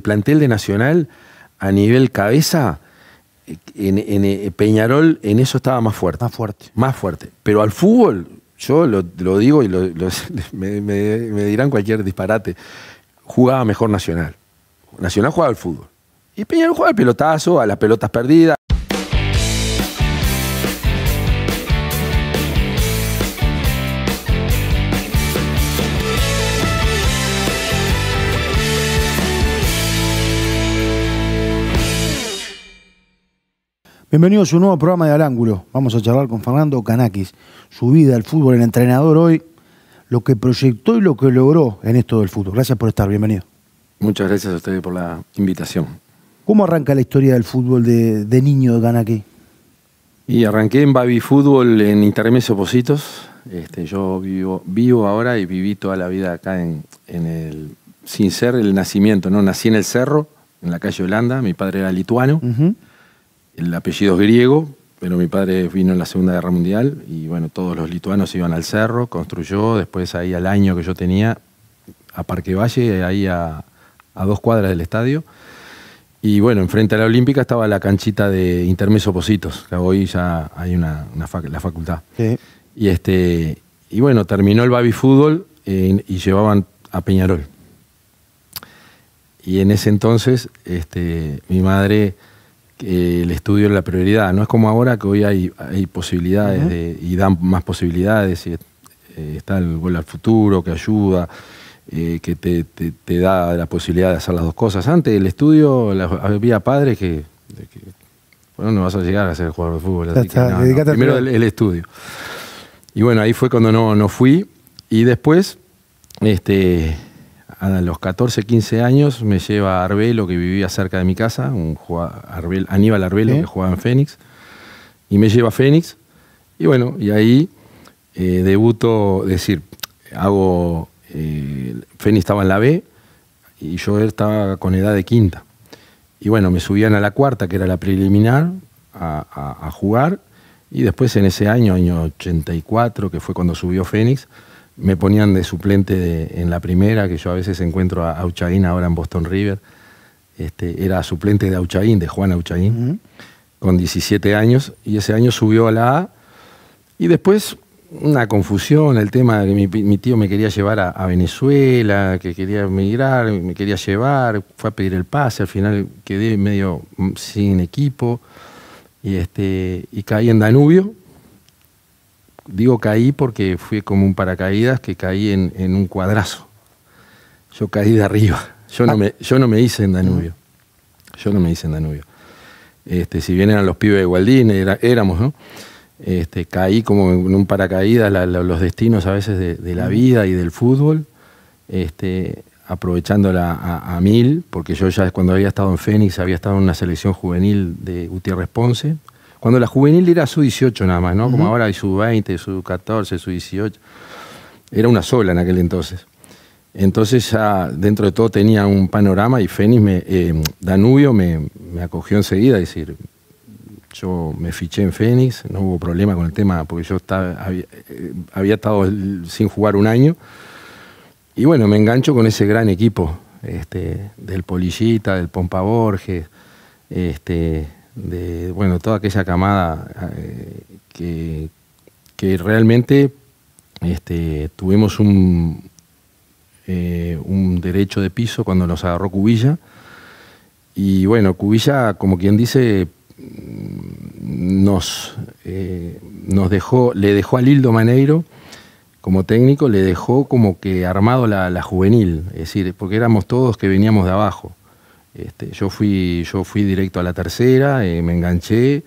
plantel de Nacional a nivel cabeza, en, eh, Peñarol en eso estaba más fuerte. Más fuerte. Más fuerte. Pero al fútbol, yo lo, digo y me, me, dirán cualquier disparate, jugaba mejor Nacional. Nacional jugaba al fútbol. Y Peñarol jugaba al pelotazo, a las pelotas perdidas. Bienvenidos a un nuevo programa de Al Ángulo. Vamos a charlar con Fernando Canakis, su vida el fútbol, el entrenador hoy, lo que proyectó y lo que logró en esto del fútbol. Gracias por estar, bienvenido. Muchas gracias a ustedes por la invitación. ¿Cómo arranca la historia del fútbol de, niño de Canakis? Y arranqué en Baby Fútbol en Intermes opositos. Este, yo vivo, vivo ahora y viví toda la vida acá en, el. sin ser el nacimiento, ¿no? Nací en el cerro, en la calle Holanda, mi padre era lituano el apellido es griego, pero mi padre vino en la Segunda Guerra Mundial y bueno, todos los lituanos iban al cerro, construyó, después ahí al año que yo tenía, a Parque Valle, ahí a, a dos cuadras del estadio. Y bueno, enfrente a la Olímpica estaba la canchita de Intermes Opositos, que hoy ya hay una, la facultad. Y, este, y bueno, terminó el baby fútbol y llevaban a Peñarol. Y en ese entonces este, mi madre el estudio era la prioridad. No es como ahora que hoy hay, posibilidades y dan más posibilidades. Y, eh, eh, está el Vuelo al futuro que ayuda, eh, que te, da la posibilidad de hacer las dos cosas. Antes el estudio había padres que, bueno, no vas a llegar a ser jugador de fútbol. Primero el, el, estudio. Y bueno, ahí fue cuando no, no fui. Y después, este, a los 14, 15 años me lleva Arbelo, que vivía cerca de mi casa, un Aníbal Arbelo, que jugaba en Fénix, y me lleva a Fénix, y bueno, y ahí eh, debuto, es decir, hago, eh, Fénix estaba en la B, y yo estaba con edad de quinta. Y bueno, me subían a la cuarta, que era la preliminar, a jugar, y después en ese año, año 84, que fue cuando subió Fénix, me ponían de suplente en la primera, que yo a veces encuentro a Auchaín ahora en Boston River. Este, era suplente de Auchaín, de Juan Auchaín, con 17 años, y ese año subió a la A. Y después una confusión, el tema de que mi, tío me quería llevar a, Venezuela, que quería emigrar, me quería llevar, fue a pedir el pase, al final quedé medio mm, sin equipo y, este, y caí en Danubio, digo caí porque fui como un paracaídas que caí en, un cuadrazo. Yo caí de arriba. Yo, no ah. me, yo no me hice en Danubio. Yo no me hice en Danubio. Este, si bien eran los pibes de Gualdín, éramos, ¿no? Este, caí como en un paracaídas, los destinos a veces de, la vida y del fútbol, este, aprovechándola a, a, mil, porque yo ya cuando había estado en Fénix, había estado en una selección juvenil de Gutiérrez Ponce, cuando la juvenil era su 18 nada más, ¿no? Como ahora hay su 20, su 14, su 18. Era una sola en aquel entonces. Entonces ya dentro de todo tenía un panorama y Fénix, me, eh, Danubio me, acogió enseguida, es decir, yo me fiché en Fénix, no hubo problema con el tema porque yo estaba, había, eh, estado sin jugar un año. Y bueno, me engancho con ese gran equipo, este, del Polillita, del Pompa Borges, este, de bueno, toda aquella camada eh, que, que, realmente este, tuvimos un, eh, un derecho de piso cuando nos agarró Cubilla. Y bueno, Cubilla, como quien dice, nos, eh, nos dejó, le dejó a Lildo Maneiro como técnico, le dejó como que armado la, la juvenil, es decir, porque éramos todos que veníamos de abajo. Este, yo, fui, yo fui directo a la tercera, eh, me enganché.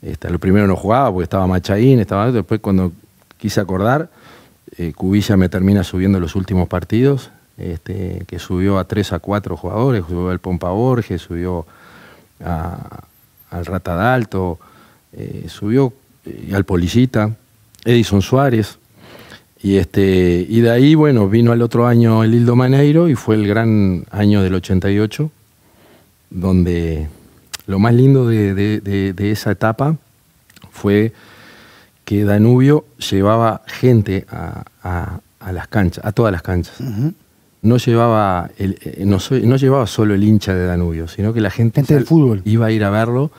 Este, lo primero no jugaba porque estaba Machaín, estaba, después cuando quise acordar, eh, Cubilla me termina subiendo los últimos partidos, este, que subió a 3 a 4 jugadores, subió al Pompa Borges, subió al Ratadalto, eh, subió eh, al policita Edison Suárez. Y, este, y de ahí, bueno, vino al otro año el Hildo Maneiro y fue el gran año del 88, donde lo más lindo de, esa etapa fue que Danubio llevaba gente a, las canchas, a todas las canchas. No llevaba, eh, no, no, llevaba solo el hincha de Danubio, sino que la gente, fútbol. iba a ir a verlo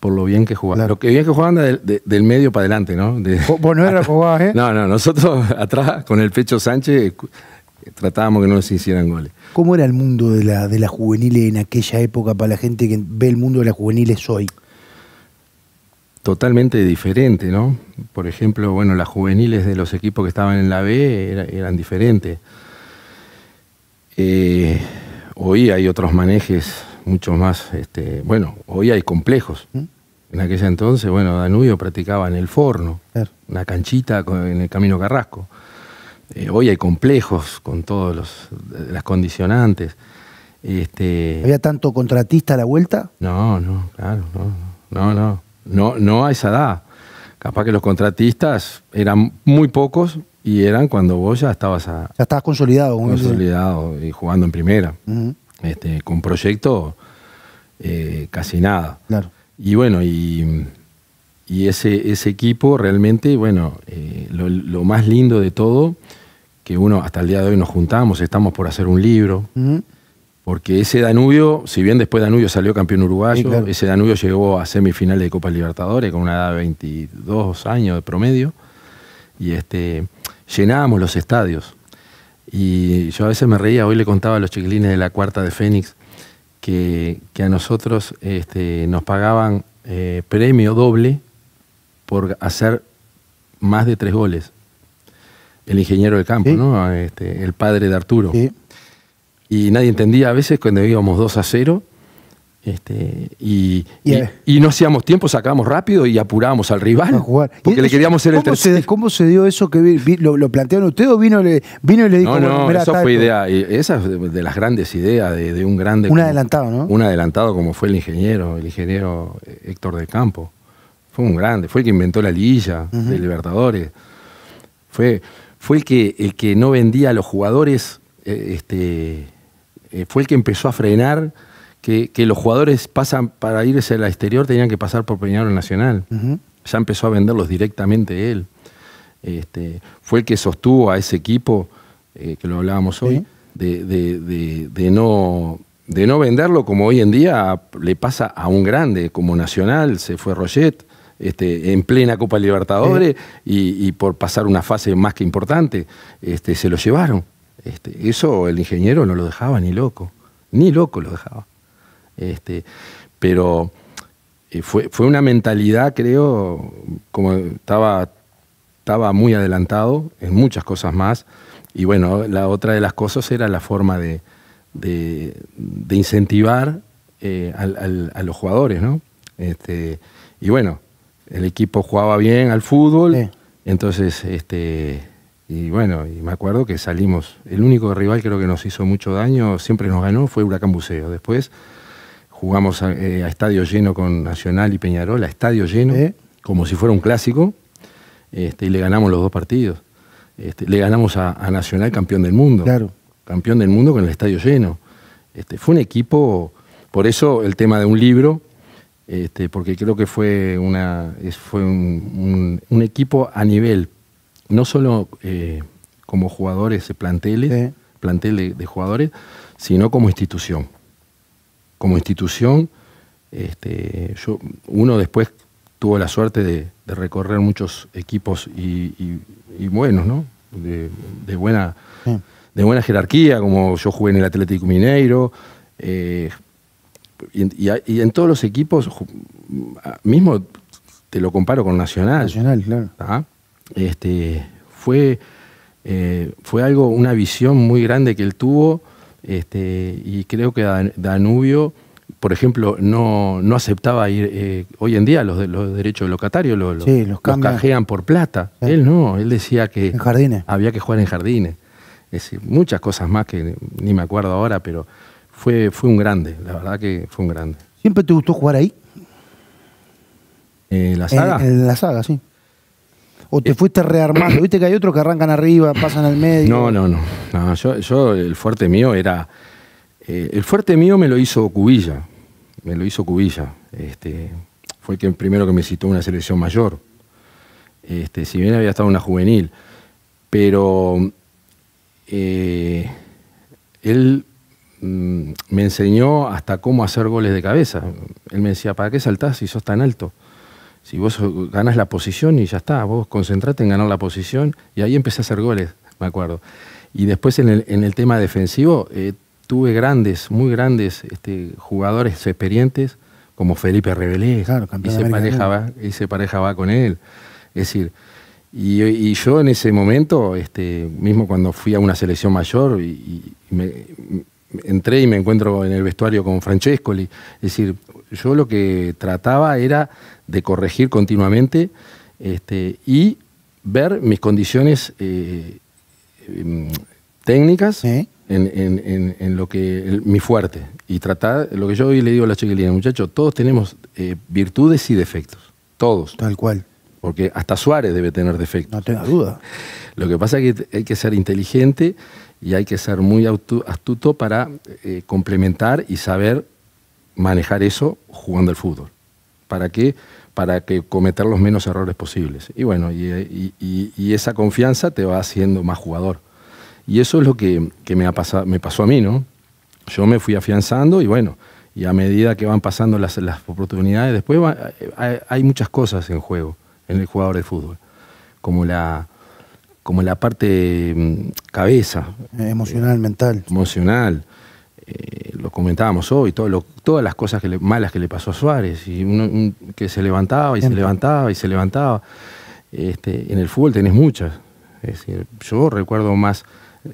por lo bien que jugaba. Lo que bien que jugaban del, del medio para adelante, ¿no? no era ¿eh? No, no, nosotros atrás con el pecho Sánchez eh, tratábamos que no se hicieran goles. ¿Cómo era el mundo de la, de juvenil en aquella época para la gente que ve el mundo de las juveniles hoy? Totalmente diferente, ¿no? Por ejemplo, bueno, las juveniles de los equipos que estaban en la B eran, diferentes. Eh, hoy hay otros manejes mucho más, este, bueno, hoy hay complejos. ¿Mm? En aquella entonces, bueno, Danubio practicaba en el forno, una canchita en el Camino Carrasco. Eh, hoy hay complejos con todas eh, las condicionantes. Este, ¿Había tanto contratista a la vuelta? No, no, claro, no, no, no, no, a esa edad. Capaz que los contratistas eran muy pocos y eran cuando vos ya estabas ya estabas consolidado, consolidado y jugando en primera, este, con proyecto eh, casi nada. Claro. Y bueno, y, ese, ese equipo realmente, bueno, lo más lindo de todo que uno hasta el día de hoy nos juntamos, estamos por hacer un libro, porque ese Danubio, si bien después Danubio salió campeón uruguayo, ese Danubio llegó a semifinales de Copa Libertadores con una edad de 22 años de promedio, y este, llenábamos los estadios. Y yo a veces me reía, hoy le contaba a los chiquilines de la cuarta de Fénix que, que a nosotros este, nos pagaban eh, premio doble por hacer más de tres goles el ingeniero del campo, ¿no? Ah, este, el padre de Arturo. Y nadie entendía a veces cuando íbamos 2 a 0. Este, y, no hacíamos tiempo, sacábamos rápido y apurábamos al rival. Porque le queríamos ser el tercero. ¿Cómo se dio eso que lo, plantearon ustedes o vino, le, vino y le dijo? No, no, eso fue idea. Esa es de, las grandes ideas de, un grande. Un adelantado, ¿no? Un adelantado como fue el ingeniero, el ingeniero eh, Héctor del Campo. Fue un grande, fue el que inventó la liguilla de Libertadores. Fue fue el que, el que no vendía a los jugadores, eh, este, eh, fue el que empezó a frenar que, los jugadores pasan para irse al exterior tenían que pasar por Peñarol Nacional. Ya empezó a venderlos directamente él. Este, fue el que sostuvo a ese equipo, eh, que lo hablábamos hoy, de, de, no, de no venderlo como hoy en día le pasa a un grande, como Nacional, se fue Roget, este, en plena Copa Libertadores y, por pasar una fase más que importante, este, se lo llevaron. Este, eso el ingeniero no lo dejaba ni loco, ni loco lo dejaba. pero eh, fue, una mentalidad, creo, como estaba, estaba muy adelantado en muchas cosas más. Y bueno, la otra de las cosas era la forma de, incentivar eh, a los jugadores, ¿no? y bueno, el equipo jugaba bien al fútbol. Entonces, este, y bueno, y me acuerdo que salimos. El único rival creo que nos hizo mucho daño, siempre nos ganó, fue Huracán Buceo. Después jugamos a, eh, estadio lleno con Nacional y Peñarol, a estadio lleno, como si fuera un clásico, este, y le ganamos los dos partidos. Este, le ganamos a, Nacional campeón del mundo. Claro. Campeón del mundo con el estadio lleno. Este, fue un equipo, por eso el tema de un libro, este, porque creo que fue, una, fue un, equipo a nivel, no solo eh, como jugadores, planteles, plantel de, jugadores, sino como institución. Como institución, este, yo, uno después tuvo la suerte de, recorrer muchos equipos y, buenos, ¿no? De, buena, de buena jerarquía, como yo jugué en el Atlético Mineiro, eh, y, en todos los equipos, mismo te lo comparo con Nacional. Nacional, claro. ¿Ah? Este, fue, eh, fue algo, una visión muy grande que él tuvo. Este, y creo que Danubio, por ejemplo, no, aceptaba ir. Eh, hoy en día los, los derechos locatarios los, los, cajean por plata. Él no, él decía que había que jugar en jardines. Es muchas cosas más que ni me acuerdo ahora, pero fue, fue un grande, la verdad que fue un grande. ¿Siempre te gustó jugar ahí? Eh, ¿En la saga? En, la saga, sí. ¿O te eh. fuiste rearmando? ¿Viste que hay otros que arrancan arriba, pasan al medio? No, no, no. yo, el fuerte mío era... Eh, el fuerte mío me lo hizo Cubilla. Me lo hizo Cubilla. Este, fue el primero que me citó una selección mayor. Este, si bien había estado una juvenil. Pero él Mm, me enseñó hasta cómo hacer goles de cabeza. Él me decía, ¿para qué saltás si sos tan alto? Si vos ganás la posición y ya está, vos concentrate en ganar la posición y ahí empecé a hacer goles, me acuerdo. Y después en el, tema defensivo eh, tuve grandes, muy grandes este, jugadores experientes como Felipe Rebelé, claro, y, se pareja y se pareja va con él. Es decir, y, yo en ese momento, este, mismo cuando fui a una selección mayor, y me, entré y me encuentro en el vestuario con Francesco. Es decir, yo lo que trataba era de corregir continuamente este, y ver mis condiciones eh, em, técnicas en, lo que mi fuerte y tratar lo que yo hoy le digo a la chiquilina, muchachos todos tenemos eh, virtudes y defectos todos tal cual porque hasta Suárez debe tener defectos no tenga duda lo que pasa es que hay que ser inteligente y hay que ser muy astuto para eh, complementar y saber manejar eso jugando al fútbol. ¿Para qué? Para que cometer los menos errores posibles. Y bueno, y, esa confianza te va haciendo más jugador. Y eso es lo que, me, ha pasado, me pasó a mí, ¿no? Yo me fui afianzando y bueno, y a medida que van pasando las, las oportunidades, después eh, hay, hay, muchas cosas en juego, en el jugador de fútbol, como la, como la parte mm, cabeza. Emocional, mental. Emocional. Eh, lo comentábamos hoy, todo todas las cosas malas que le pasó a Suárez, y que se levantaba y se levantaba y se levantaba. Este, en el fútbol tenés muchas. Es decir, yo recuerdo más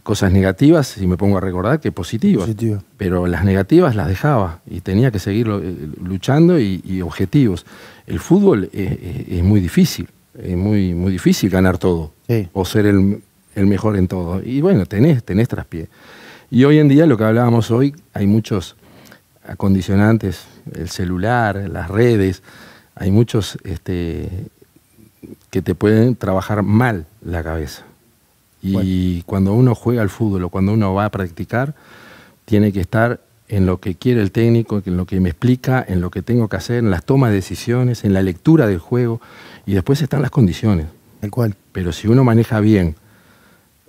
cosas negativas, si me pongo a recordar, que positivas. Pero las negativas las dejaba y tenía que seguir eh, luchando y, objetivos. El fútbol eh, es muy difícil es muy, muy difícil ganar todo o ser el, el, mejor en todo. Y bueno, tenés, tenés traspié. Y hoy en día, lo que hablábamos hoy, hay muchos acondicionantes, el celular, las redes, hay muchos este, que te pueden trabajar mal la cabeza. Y cuando uno juega al fútbol o cuando uno va a practicar, tiene que estar en lo que quiere el técnico, en lo que me explica, en lo que tengo que hacer, en las tomas de decisiones, en la lectura del juego. Y después están las condiciones. Tal cual. Pero si uno maneja bien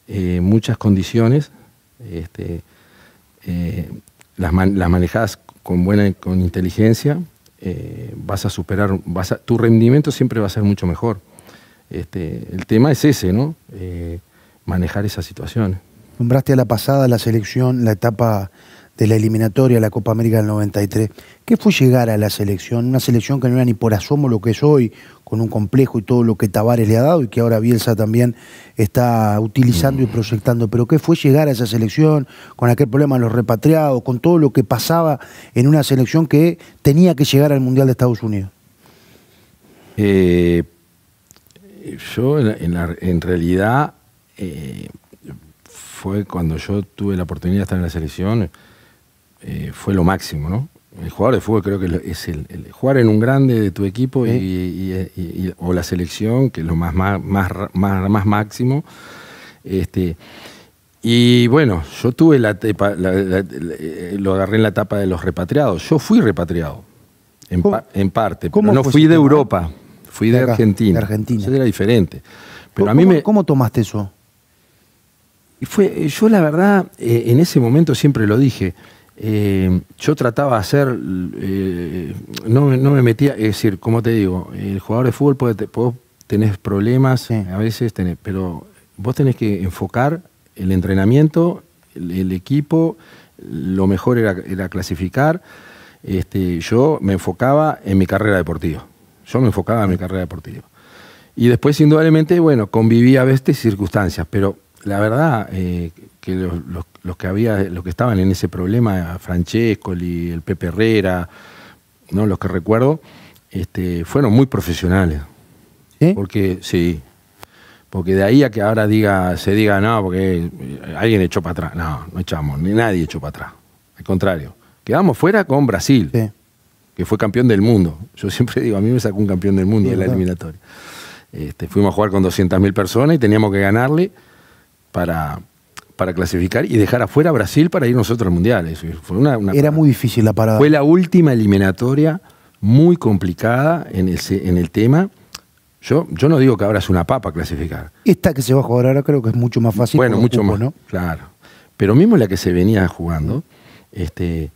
eh, muchas condiciones, este, eh, las, manejas con buena con inteligencia, eh, vas a superar, vas tu rendimiento siempre va a ser mucho mejor. Este, el tema es ese, ¿no? manejar esas situaciones. Nombraste a la pasada la selección, la etapa de la eliminatoria la Copa América del 93. ¿Qué fue llegar a la selección? Una selección que no era ni por asomo lo que es hoy, con un complejo y todo lo que Tavares le ha dado y que ahora Bielsa también está utilizando y mm. proyectando. Pero ¿qué fue llegar a esa selección con aquel problema de los repatriados, con todo lo que pasaba en una selección que tenía que llegar al Mundial de Estados Unidos? Eh, yo en, realidad eh, fue cuando yo tuve la oportunidad de estar en la selección, eh, fue lo máximo, ¿no? El jugador de fútbol creo que es el, jugar en un grande de tu equipo o la selección, que es lo más, más, más, máximo. Este, y bueno, yo tuve la, eh, lo agarré en la etapa de los repatriados. Yo fui repatriado, en, parte, pero no fui de Europa, fui de, Argentina. Argentina. Eso era diferente. Pero a mí me... ¿Cómo tomaste eso? y Fue, yo la verdad, eh, en ese momento siempre lo dije, eh, yo trataba de hacer, eh, no, me metía, es decir, como te digo, el jugador de fútbol puede, tenés problemas, a veces tenés, pero vos tenés que enfocar el entrenamiento, el, equipo, lo mejor era, clasificar. Este, yo me enfocaba en mi carrera deportiva. Yo me enfocaba en mi carrera deportiva. Y después, indudablemente, bueno, convivía a veces circunstancias, pero la verdad eh, que los, que había, los que estaban en ese problema, Francesco, el Pepe Herrera, ¿no? los que recuerdo, este, fueron muy profesionales. Porque, sí. Porque de ahí a que ahora diga, se diga, no, porque eh, alguien echó para atrás. No, no echamos, ni nadie echó para atrás. Al contrario, quedamos fuera con Brasil, que fue campeón del mundo. Yo siempre digo, a mí me sacó un campeón del mundo en la eliminatoria. Este, fuimos a jugar con 200.000 personas y teníamos que ganarle para, para clasificar y dejar afuera a Brasil para ir nosotros al Mundial. Era muy difícil la parada. Fue la última eliminatoria muy complicada en, en el tema. Yo, yo no digo que ahora es una papa clasificar. Esta que se va a jugar ahora creo que es mucho más fácil. Bueno, mucho más, ¿no? claro. Pero mismo la que se venía jugando, este,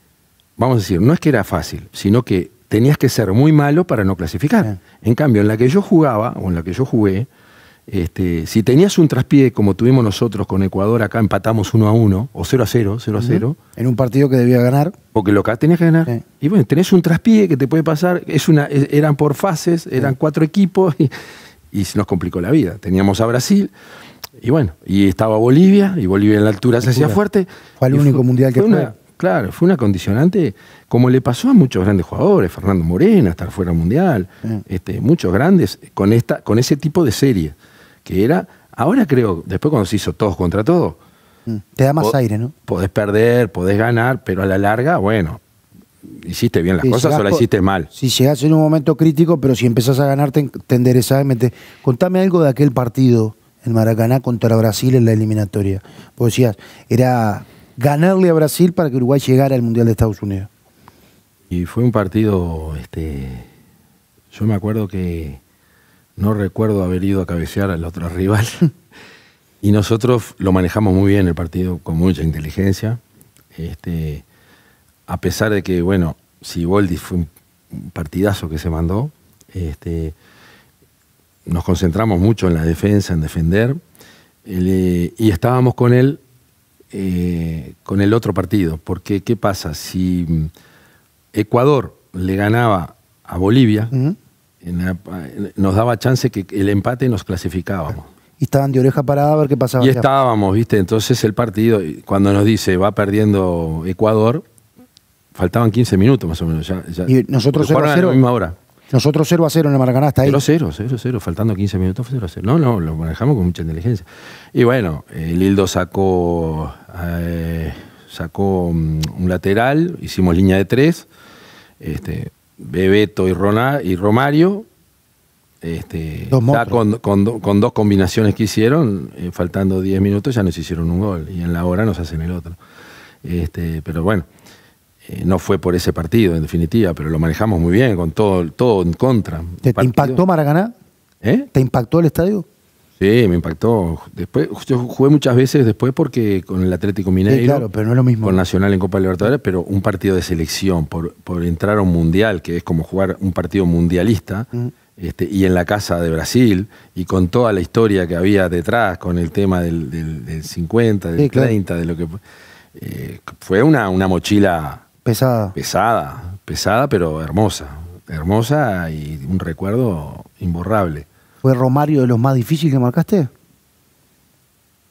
vamos a decir, no es que era fácil, sino que tenías que ser muy malo para no clasificar. Ah. En cambio, en la que yo jugaba, o en la que yo jugué, este, si tenías un traspié como tuvimos nosotros con Ecuador, acá empatamos 1 a 1 o 0 a 0, 0 a 0. En un partido que debía ganar. Porque lo tenías que ganar. Y bueno, tenés un traspié que te puede pasar. Es una, e, eran por fases, eran cuatro equipos y, y, nos complicó la vida. Teníamos a Brasil y bueno, y estaba Bolivia y Bolivia en la altura se hacía fuerte. Fue el único mundial que fue. claro, fue una condicionante, como le pasó a muchos grandes jugadores, Fernando Morena, estar fuera mundial, este, muchos grandes, con, esta, con ese tipo de serie que era, ahora creo, después cuando se hizo todos contra todos, mm, te da más aire, ¿no? Podés perder, podés ganar, pero a la larga, bueno, hiciste bien las cosas o las hiciste mal. Si llegás en un momento crítico, pero si empezás a ganar, te, te Contame algo de aquel partido en Maracaná contra Brasil en la eliminatoria. Vos decías, era ganarle a Brasil para que Uruguay llegara al Mundial de Estados Unidos. Y fue un partido, este, yo me acuerdo que no recuerdo haber ido a cabecear al otro rival. y nosotros lo manejamos muy bien el partido, con mucha inteligencia. Este, a pesar de que, bueno, si Boldi fue un partidazo que se mandó, este, nos concentramos mucho en la defensa, en defender, eh, y estábamos con él, eh, con el otro partido, porque ¿qué pasa? Si mm, Ecuador le ganaba a Bolivia, nos daba chance que el empate nos clasificábamos. Y estaban de oreja parada a ver qué pasaba. Y estábamos, ¿viste? Entonces el partido, cuando nos dice va perdiendo Ecuador, faltaban 15 minutos más o menos. Ya, Y nosotros 0 a 0. A la misma hora. Nosotros 0 a 0 en la Maracaná, está ahí. 0 a 0, 0 a 0, faltando 15 minutos, 0 a 0. No, no, lo manejamos con mucha inteligencia. Y bueno, el eh, sacó, eh, sacó mm, un lateral, hicimos línea de 3. Este, Bebeto y, Romario. Este, con, dos combinaciones que hicieron, eh, faltando 10 minutos ya nos hicieron un gol y en la hora nos hacen el otro. Este, pero bueno, eh, no fue por ese partido en definitiva, pero lo manejamos muy bien con todo, todo en contra. ¿Te, impactó Maracaná? ¿Eh? ¿Te impactó el estadio? Sí, me impactó. Después, yo jugué muchas veces después porque con el Atlético Mineiro. Con Nacional en Copa Libertadores, pero un partido de selección por, por entrar a un mundial, que es como jugar un partido mundialista, este, y en la casa de Brasil, y con toda la historia que había detrás, con el tema del, del, 50, del 30, de lo que. Eh, fue una, una mochila. Pesada. Pesada, pesada, pero hermosa. Hermosa y un recuerdo imborrable. ¿Fue Romario de los más difíciles que marcaste?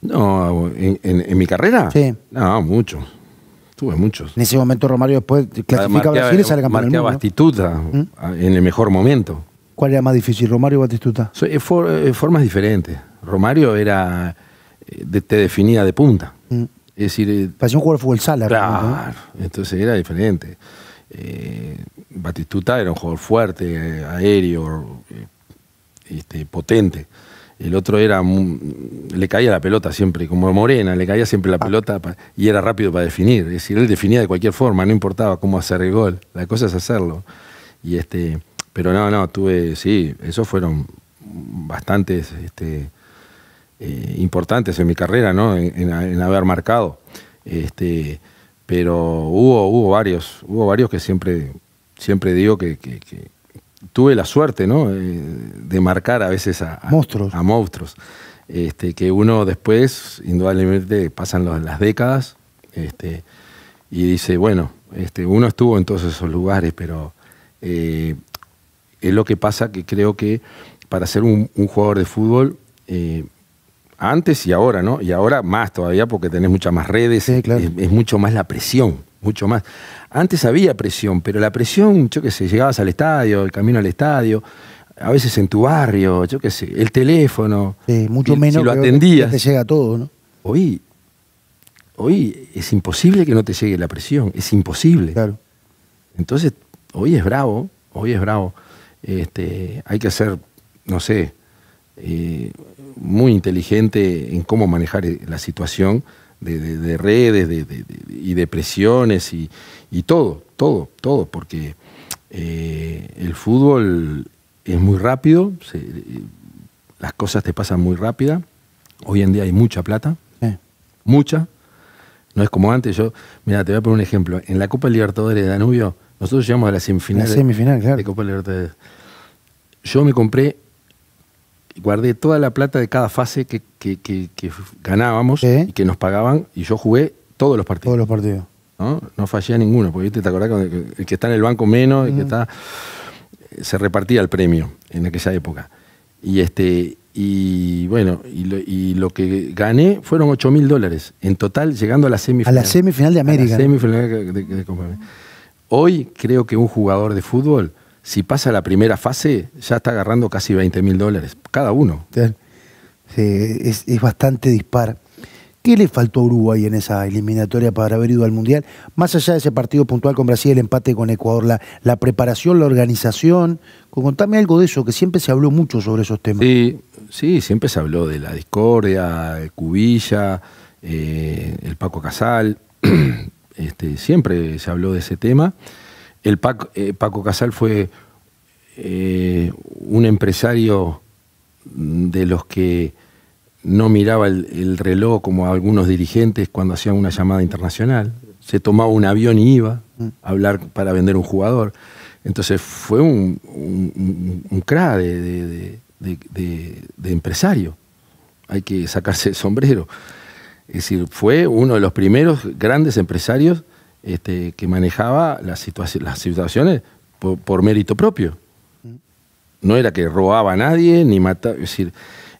No, ¿en, mi carrera? Sí. No, muchos. Tuve muchos. En ese momento Romario después clasifica a Brasil y sale campeón Bastituta ¿Mm? en el mejor momento. ¿Cuál era más difícil, Romario o Batistuta? Eh, eh, formas diferentes. Romario era eh, te definía de punta. ¿Mm? Es decir, parecía un jugador de fútbol sala. Claro, entonces era diferente. Batistuta era un jugador fuerte, aéreo, este, potente. El otro era. Le caía la pelota siempre, como Morena, le caía siempre la ah. pelota y era rápido para definir. Es decir, él definía de cualquier forma, no importaba cómo hacer el gol. La cosa es hacerlo. Y este, pero no, no, tuve. Sí, esos fueron bastantes este, eh, importantes en mi carrera, ¿no? En, haber marcado. Este, pero hubo, hubo varios, hubo varios que siempre, siempre digo que tuve la suerte, eh, de marcar a veces a monstruos. A, monstruos. Este, que uno después, indudablemente, pasan las décadas este, y dice, bueno, este, uno estuvo en todos esos lugares, pero eh, es lo que pasa que creo que para ser un, jugador de fútbol, eh, antes y ahora, ¿no? Y ahora más todavía porque tenés muchas más redes, es, mucho más la presión mucho más. Antes había presión, pero la presión, yo qué sé, llegabas al estadio, el camino al estadio, a veces en tu barrio, yo qué sé, el teléfono. mucho menos si lo atendías. te llega todo, ¿no? Hoy, hoy es imposible que no te llegue la presión, es imposible. Claro. Entonces, hoy es bravo, hoy es bravo. Este, hay que ser, no sé, eh, muy inteligente en cómo manejar eh, la situación de, redes y de presiones y, todo, todo, todo, porque eh, el fútbol es muy rápido, eh, las cosas te pasan muy rápida. Hoy en día hay mucha plata, mucha. No es como antes. Yo, mira, te voy a poner un ejemplo. En la Copa Libertadores de Danubio, nosotros llegamos a la semifinal. De Copa Libertadores. Yo me compré guardé toda la plata de cada fase que, que, ganábamos y que nos pagaban y yo jugué todos los partidos. Todos los partidos. No, no fallé ninguno, porque ¿viste? te acordás que el que está en el banco menos, y que está. Se repartía el premio en aquella época. Y este. Y bueno, y lo, que gané fueron 8 mil dólares. En total, llegando a la semifinal. A la semifinal de América. Hoy creo que un jugador de fútbol si pasa la primera fase, ya está agarrando casi 20 mil dólares, cada uno. es, bastante dispar. ¿Qué le faltó a Uruguay en esa eliminatoria para haber ido al Mundial? Más allá de ese partido puntual con Brasil, el empate con Ecuador, la, la preparación, la organización. Contame algo de eso, que siempre se habló mucho sobre esos temas. Sí, sí siempre se habló de la discordia, el Cubilla, eh, el Paco Casal. Este, siempre se habló de ese tema el eh, Paco, Casal fue eh, un empresario de los que no miraba el, reloj como algunos dirigentes cuando hacían una llamada internacional. Se tomaba un avión y iba a hablar para vender un jugador. Entonces fue un, cra de, de, empresario. Hay que sacarse el sombrero. Es decir, fue uno de los primeros grandes empresarios este, que manejaba las, las situaciones por, mérito propio. Mm. No era que robaba a nadie ni mataba. Es decir,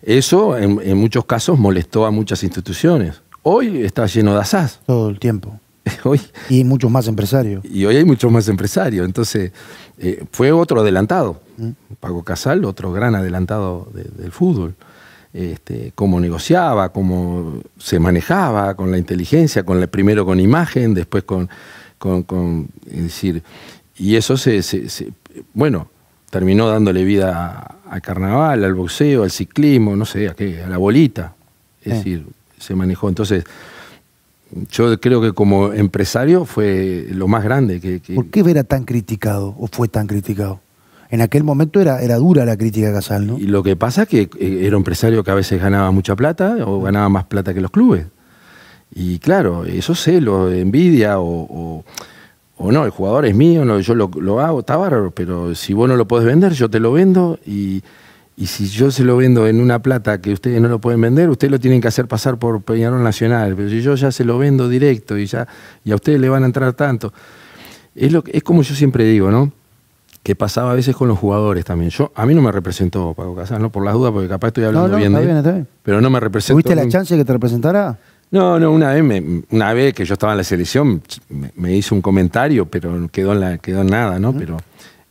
eso en, muchos casos molestó a muchas instituciones. Hoy está lleno de asas. Todo el tiempo. Hoy, y muchos más empresarios. Y hoy hay muchos más empresarios. Entonces, eh, fue otro adelantado. Mm. pago Casal, otro gran adelantado del fútbol este, cómo negociaba, cómo se manejaba con la inteligencia, con primero con imagen, después con, con, decir, y eso se, bueno, terminó dándole vida al carnaval, al boxeo, al ciclismo, no sé, a qué, a la bolita, es decir, se manejó. Entonces, yo creo que como empresario fue lo más grande que, que... ¿Por qué era tan criticado o fue tan criticado? en aquel momento era, era dura la crítica Casal, ¿no? Y lo que pasa es que eh, era un empresario que a veces ganaba mucha plata o ganaba más plata que los clubes. Y claro, eso lo envidia o, no, el jugador es mío, no, yo lo, hago, está bárbaro, pero si vos no lo podés vender, yo te lo vendo y, si yo se lo vendo en una plata que ustedes no lo pueden vender, ustedes lo tienen que hacer pasar por Peñarol Nacional, pero si yo ya se lo vendo directo y ya y a ustedes le van a entrar tanto. Es, lo, es como yo siempre digo, ¿no? que pasaba a veces con los jugadores también. Yo, a mí no me representó Paco no por las dudas, porque capaz estoy hablando bien bien, pero no me representó. ¿Tuviste la chance de que te representara? No, no, una vez, una vez que yo estaba en la selección, me, hizo un comentario, pero quedó en, la, quedó nada, ¿no? Pero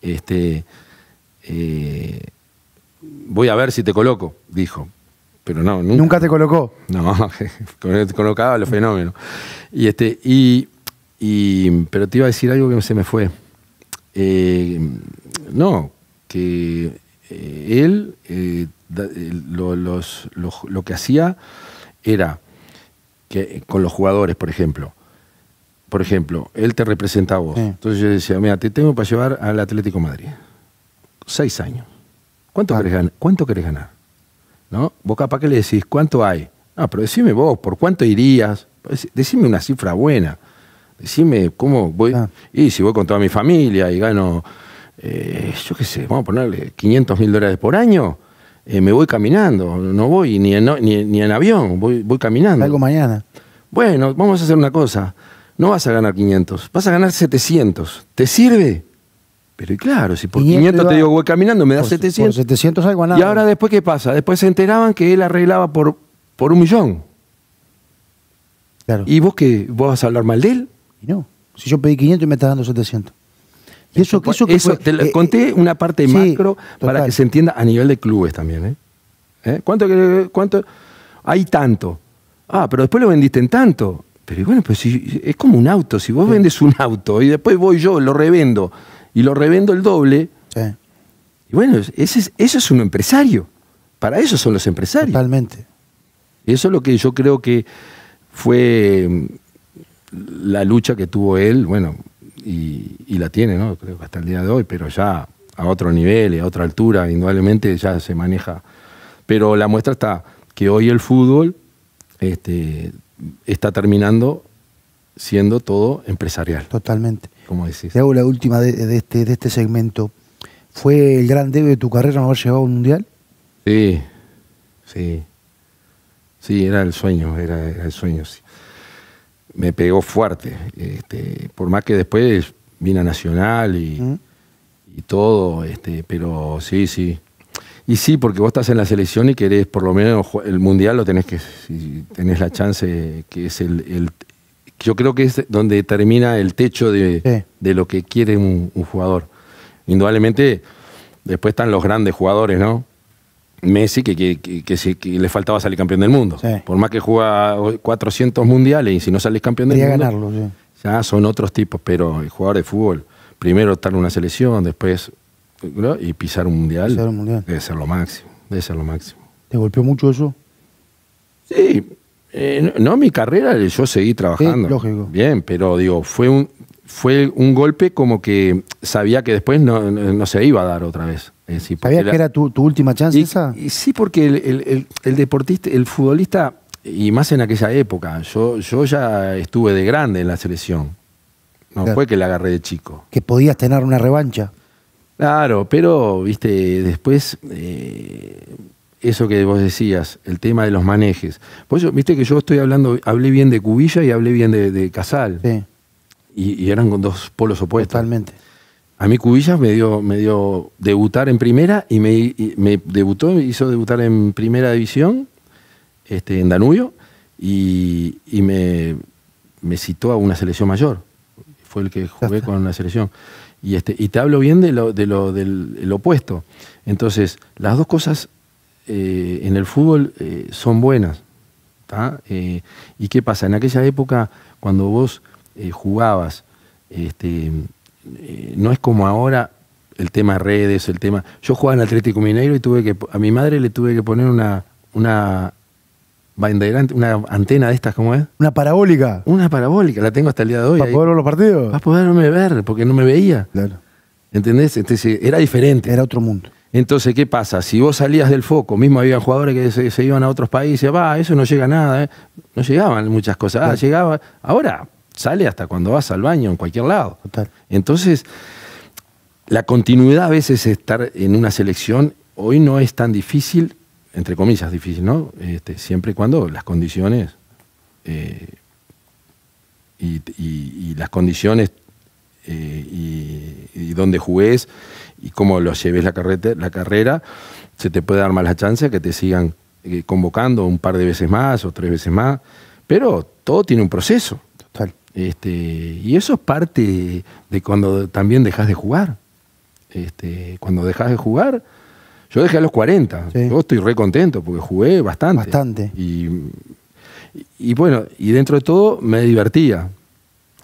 este, eh, voy a ver si te coloco, dijo. Pero no, nunca. ¿Nunca te colocó? No, colocaba los fenómenos. Y, este, y, y, pero te iba a decir algo que se me fue. Eh, no, que eh, él eh, lo, que hacía era que con los jugadores, por ejemplo, por ejemplo, él te representa a vos. Entonces yo decía, mira, te tengo para llevar al Atlético Madrid. Seis años. ¿Cuánto, querés, ganar? ¿Cuánto querés ganar? ¿No? Vos capaz que le decís, ¿cuánto hay? Ah, pero decime vos, ¿por cuánto irías? Pues, decime una cifra buena me cómo voy. Ah. Y si voy con toda mi familia y gano, eh, yo qué sé, vamos a ponerle 500 mil dólares por año, eh, me voy caminando. No voy ni en, ni, en avión, voy, voy caminando. Algo mañana. Bueno, vamos a hacer una cosa. No vas a ganar 500, vas a ganar 700. ¿Te sirve? Pero claro, si por 500, este te digo, voy caminando, me da 700. 700 algo Y ahora después, ¿qué pasa? Después se enteraban que él arreglaba por, por un millón. Claro. ¿Y vos qué? ¿Vos vas a hablar mal de él? no, si yo pedí 500 y me estás dando 700. eso, que te eh, conté eh, una parte macro para que se entienda a nivel de clubes también. ¿eh? ¿Cuánto, Hay tanto. Ah, pero después lo vendiste en tanto. Pero bueno, pues si, es como un auto. Si vos vendes un auto y después voy yo, lo revendo y lo revendo el doble. Y bueno, ese eso es un empresario. Para eso son los empresarios. Totalmente. eso es lo que yo creo que fue la lucha que tuvo él, bueno, y, la tiene, ¿no? Creo que hasta el día de hoy, pero ya a otro nivel y a otra altura, indudablemente ya se maneja. Pero la muestra está que hoy el fútbol este, está terminando siendo todo empresarial. Totalmente. Como decís. Te hago la última de, este, de este segmento. ¿Fue el gran debe de tu carrera no haber llegado a un mundial? Sí, sí. Sí, era el sueño, era el sueño, sí me pegó fuerte. Este, por más que después vine a Nacional y, todo, este, pero sí, sí. Y sí, porque vos estás en la selección y querés, por lo menos el mundial lo tenés que, si tenés la chance, que es el, yo creo que es donde termina el techo de, lo que quiere un, jugador. Indudablemente, después están los grandes jugadores, ¿no? Messi, que, que, le faltaba salir campeón del mundo. Por más que juega 400 mundiales y si no sales campeón del Quería mundo. ganarlo, sí. Ya son otros tipos, pero el jugador de fútbol, primero estar en una selección, después. y pisar un mundial. Pisar Debe ser lo máximo. Debe ser lo máximo. ¿Te golpeó mucho eso? Sí. Eh, no, mi carrera, yo seguí trabajando. lógico. Bien, pero digo, fue un, fue un golpe como que sabía que después no, se iba a dar otra vez. Sabía que era tu, última chance esa? sí, porque el, deportista, el futbolista, y más en aquella época, yo, yo ya estuve de grande en la selección. No fue que la agarré de chico. Que podías tener una revancha. Claro, pero, viste, después, eh, eso que vos decías, el tema de los manejes. Pues, viste que yo estoy hablando, hablé bien de Cubilla y hablé bien de, de Casal. Sí y, eran con dos polos opuestos. Totalmente. A mí Cubillas me dio, me dio debutar en primera y me, debutó, hizo debutar en primera división, este, en Danubio, y, me, citó a una selección mayor. Fue el que jugué con la selección. Y, este, y te hablo bien de lo, del, opuesto. Entonces, las dos cosas eh, en el fútbol eh, son buenas. Eh, ¿Y qué pasa? En aquella época, cuando vos eh, jugabas. Este, eh, no es como ahora el tema redes, el tema. Yo jugaba en Atlético Mineiro y tuve que. A mi madre le tuve que poner una. una una antena de estas, ¿cómo es? Una parabólica. Una parabólica, la tengo hasta el día de hoy. ¿Para poder ver los partidos? Para poderme ver, porque no me veía. Claro. ¿Entendés? Entonces era diferente. Era otro mundo. Entonces, ¿qué pasa? Si vos salías del foco, mismo había jugadores que se, iban a otros países, va, eso no llega nada, ¿eh? no llegaban muchas cosas. Ah, llegaba. Ahora, sale hasta cuando vas al baño, en cualquier lado. Entonces, la continuidad a veces estar en una selección hoy no es tan difícil, entre comillas difícil, ¿no? Este, siempre y cuando las condiciones eh, y, las condiciones eh, y, donde dónde y cómo lo lleves la, la carrera, se te puede dar más la chance que te sigan eh, convocando un par de veces más o tres veces más, pero todo tiene un proceso. Este, y eso es parte de cuando también dejas de jugar. Este, cuando dejas de jugar, yo dejé a los 40. Yo estoy re contento porque jugué bastante. Bastante. Y, bueno, y dentro de todo me divertía.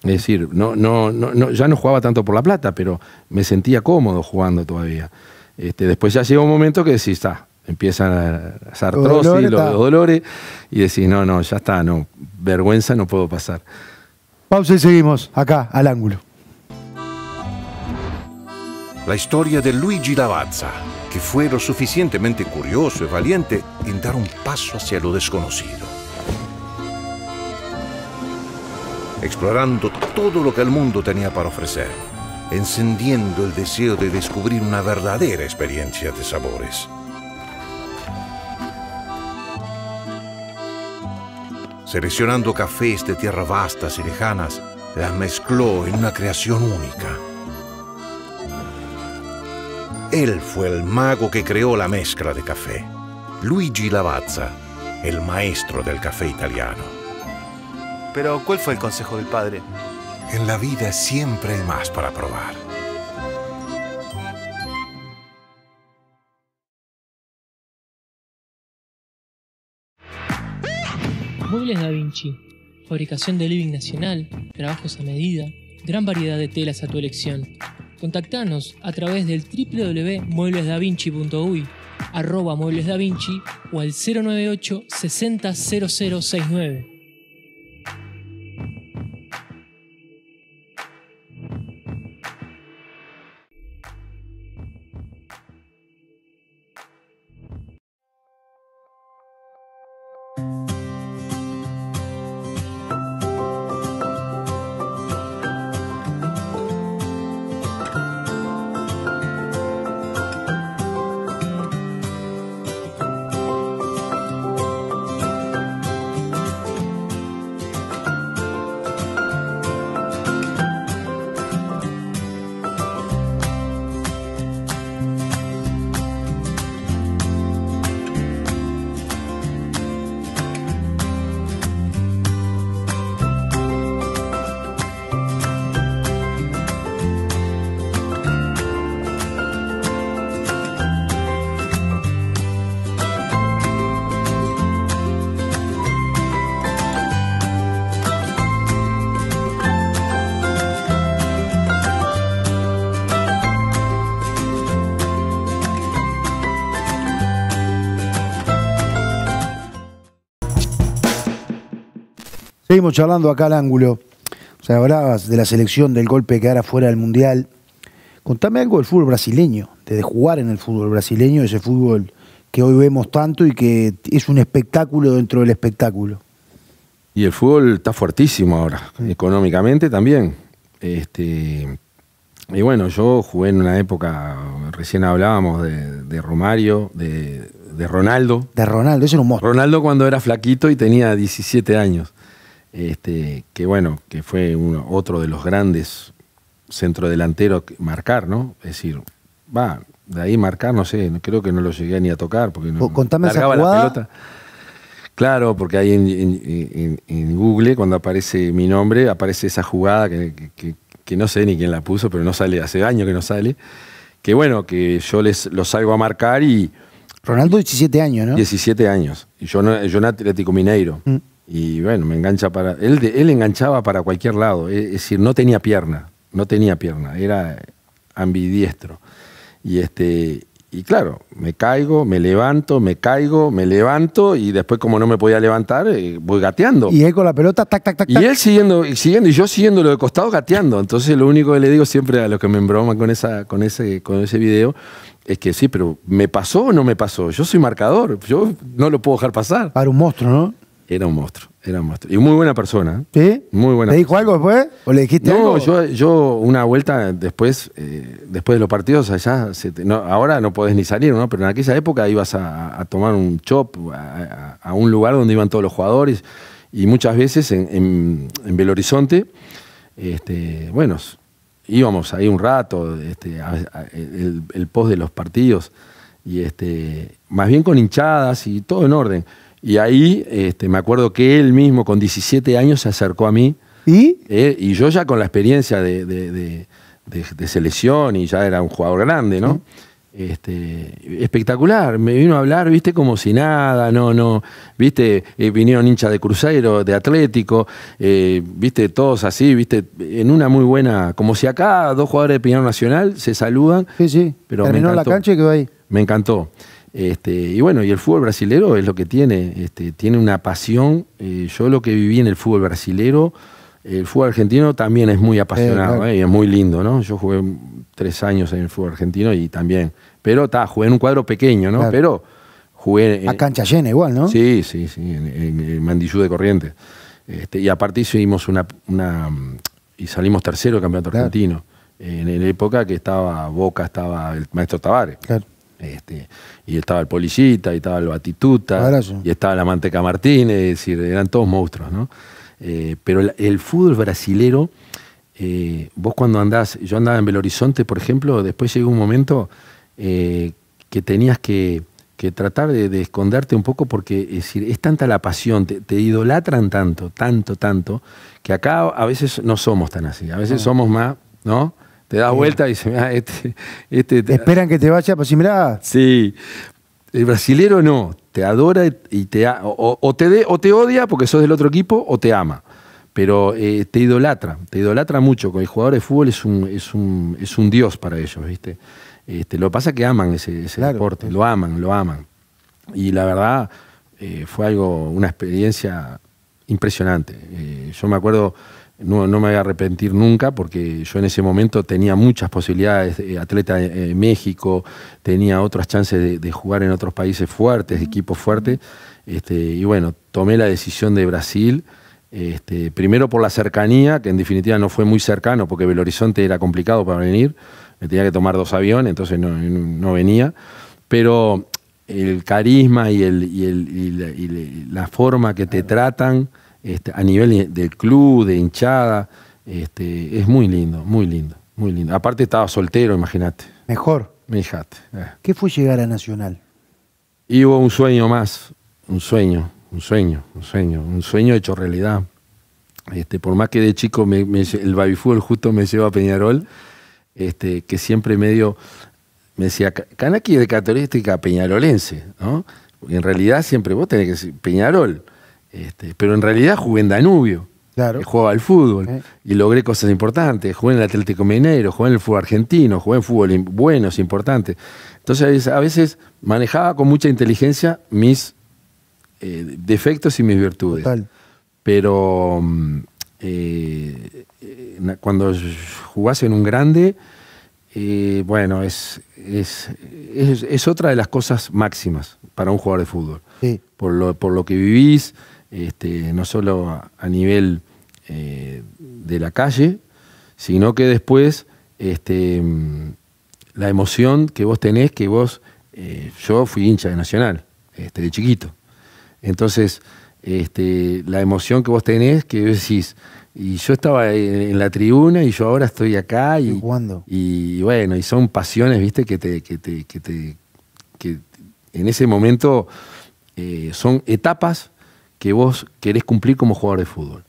Es decir, no, no, no, no, ya no jugaba tanto por la plata, pero me sentía cómodo jugando todavía. Este, después ya llega un momento que decís, está, ah, empiezan las artrosis, los dolores, los dolores, y decís, no, no, ya está, no, vergüenza no puedo pasar. Pausa y seguimos acá al ángulo. La historia de Luigi Lavazza, que fue lo suficientemente curioso y valiente en dar un paso hacia lo desconocido. Explorando todo lo que el mundo tenía para ofrecer, encendiendo el deseo de descubrir una verdadera experiencia de sabores. Seleccionando cafés de tierras vastas y lejanas, las mezcló en una creación única. Él fue el mago que creó la mezcla de café, Luigi Lavazza, el maestro del café italiano. Pero, ¿cuál fue el consejo del padre? En la vida siempre hay más para probar. Muebles Da Vinci, fabricación de living nacional, trabajos a medida, gran variedad de telas a tu elección. Contactanos a través del www.mueblesdavinci.uy, arroba Muebles Da Vinci o al 098 600069. seguimos charlando acá al ángulo. O sea, hablabas de la selección, del golpe que ahora fuera del Mundial. Contame algo del fútbol brasileño, de jugar en el fútbol brasileño, ese fútbol que hoy vemos tanto y que es un espectáculo dentro del espectáculo. Y el fútbol está fuertísimo ahora, económicamente también. Este, y bueno, yo jugué en una época, recién hablábamos de, Romario, de, de, Ronaldo. De Ronaldo, ese era un monstruo. Ronaldo cuando era flaquito y tenía 17 años este, que bueno, que fue uno, otro de los grandes centrodelanteros marcar, ¿no? Es decir, va, de ahí marcar, no sé, creo que no lo llegué ni a tocar, porque no Claro, porque ahí en, Google, cuando aparece mi nombre, aparece esa jugada que, no sé ni quién la puso, pero no sale, hace años que no sale. Que bueno, que yo les lo salgo a marcar y. Ronaldo, 17 años, ¿no? 17 años. Y yo, yo en Atlético Mineiro. Mm. Y bueno, me engancha para. Él, él enganchaba para cualquier lado, es decir, no tenía pierna, no tenía pierna, era ambidiestro. Y, este, y claro, me caigo, me levanto, me caigo, me levanto y después como no me podía levantar, eh, voy gateando. Y él con la pelota, tac, tac, tac. Y él siguiendo, siguiendo y yo siguiendo lo de costado gateando. Entonces lo único que le digo siempre a los que me embroman con, esa, con, ese, con ese video es que sí, pero ¿me pasó o no me pasó? Yo soy marcador, yo no lo puedo dejar pasar. Para un monstruo, ¿no? Era un monstruo, era un monstruo. Y muy buena persona. ¿eh? ¿Sí? Muy buena. ¿Te dijo algo después? ¿O le dijiste algo? No, yo, una vuelta después, eh, después de los partidos allá, ahora no podés ni salir, ¿no? Pero en aquella época ibas a, tomar un chop a, un lugar donde iban todos los jugadores y muchas veces en, Belo Horizonte, este, bueno, íbamos ahí un rato, este, el, post de los partidos, y este, más bien con hinchadas y todo en orden. Y ahí este, me acuerdo que él mismo con 17 años se acercó a mí. ¿Y? Eh, y yo ya con la experiencia de, selección y ya era un jugador grande, ¿no? Este, espectacular, me vino a hablar, viste, como si nada, no, no, viste, eh, vinieron hinchas de Cruzeiro, de Atlético, eh, viste, todos así, viste, en una muy buena, como si acá dos jugadores de Piñón Nacional se saludan. Sí, sí, pero la cancha y quedó ahí. Me encantó. Este, y bueno, y el fútbol brasilero es lo que tiene, este, tiene una pasión. Eh, yo lo que viví en el fútbol brasilero, el fútbol argentino también es muy apasionado y eh, eh, es muy lindo, ¿no? Yo jugué tres años en el fútbol argentino y también, pero está, jugué en un cuadro pequeño, ¿no? Pero jugué... A cancha llena igual, ¿no? Sí, sí, sí, en, Mandillú de Corrientes. Este, y aparte hicimos una, una... y salimos tercero del campeonato argentino, en, en, la época que estaba Boca, estaba el maestro Tavares. Claro. Este, y estaba el Polillita, y estaba el Batituta, y estaba la Manteca Martínez, eran todos monstruos, ¿no? Eh, pero el, fútbol brasilero, eh, vos cuando andás, yo andaba en Belo Horizonte, por ejemplo, después llegó un momento eh, que tenías que, tratar de, esconderte un poco porque es, decir, es tanta la pasión, te, idolatran tanto, tanto, tanto, que acá a veces no somos tan así, a veces ah. somos más, ¿no? Te das vuelta y dice, este, este Esperan que te vaya, pues si mirá. Sí. El brasilero no, te adora y te o, te o te odia porque sos del otro equipo o te ama. Pero eh, te idolatra, te idolatra mucho. Con el jugador de fútbol es un, dios para ellos, ¿viste? Este, lo que pasa es que aman ese, deporte, pues. lo aman, lo aman. Y la verdad, eh, fue algo, una experiencia impresionante. Eh, yo me acuerdo no, me voy a arrepentir nunca porque yo en ese momento tenía muchas posibilidades, eh, atleta eh, en, México, tenía otras chances de, jugar en otros países fuertes, equipos fuertes, este, y bueno, tomé la decisión de Brasil, este, primero por la cercanía, que en definitiva no fue muy cercano porque Belo Horizonte era complicado para venir, me tenía que tomar dos aviones, entonces no, venía, pero el carisma y, y la, forma que te tratan este, a nivel del club, de hinchada. Este, es muy lindo, muy lindo, muy lindo. Aparte estaba soltero, imagínate. Mejor. Me eh. ¿Qué fue llegar a Nacional? Y hubo un sueño más, un sueño, un sueño, un sueño, un sueño hecho realidad. Este, por más que de chico el baby justo me llevó a Peñarol, este, que siempre medio me decía, Canaqui de característica peñarolense, ¿no? en realidad siempre vos tenés que decir Peñarol. Este, pero en realidad jugué en Danubio. Claro. Jugaba al fútbol eh. y logré cosas importantes. Jugué en el Atlético Mineiro, jugué en el fútbol argentino, jugué en fútbol buenos, importante Entonces a veces manejaba con mucha inteligencia mis eh, defectos y mis virtudes. Pero mm, eh, cuando jugás en un grande, bueno, es es, otra de las cosas máximas para un jugador de fútbol. Por, lo, por lo que vivís, este, no solo a, nivel eh, de la calle, sino que después este, la emoción que vos tenés, que vos, eh, yo fui hincha de Nacional, este, de chiquito. Entonces, la emoción que vos tenés, que decís, y yo estaba en, la tribuna y yo ahora estoy acá y, ¿Cuándo? y bueno, y son pasiones, viste, que que que te que en ese momento eh, son etapas que vos querés cumplir como jugador de fútbol.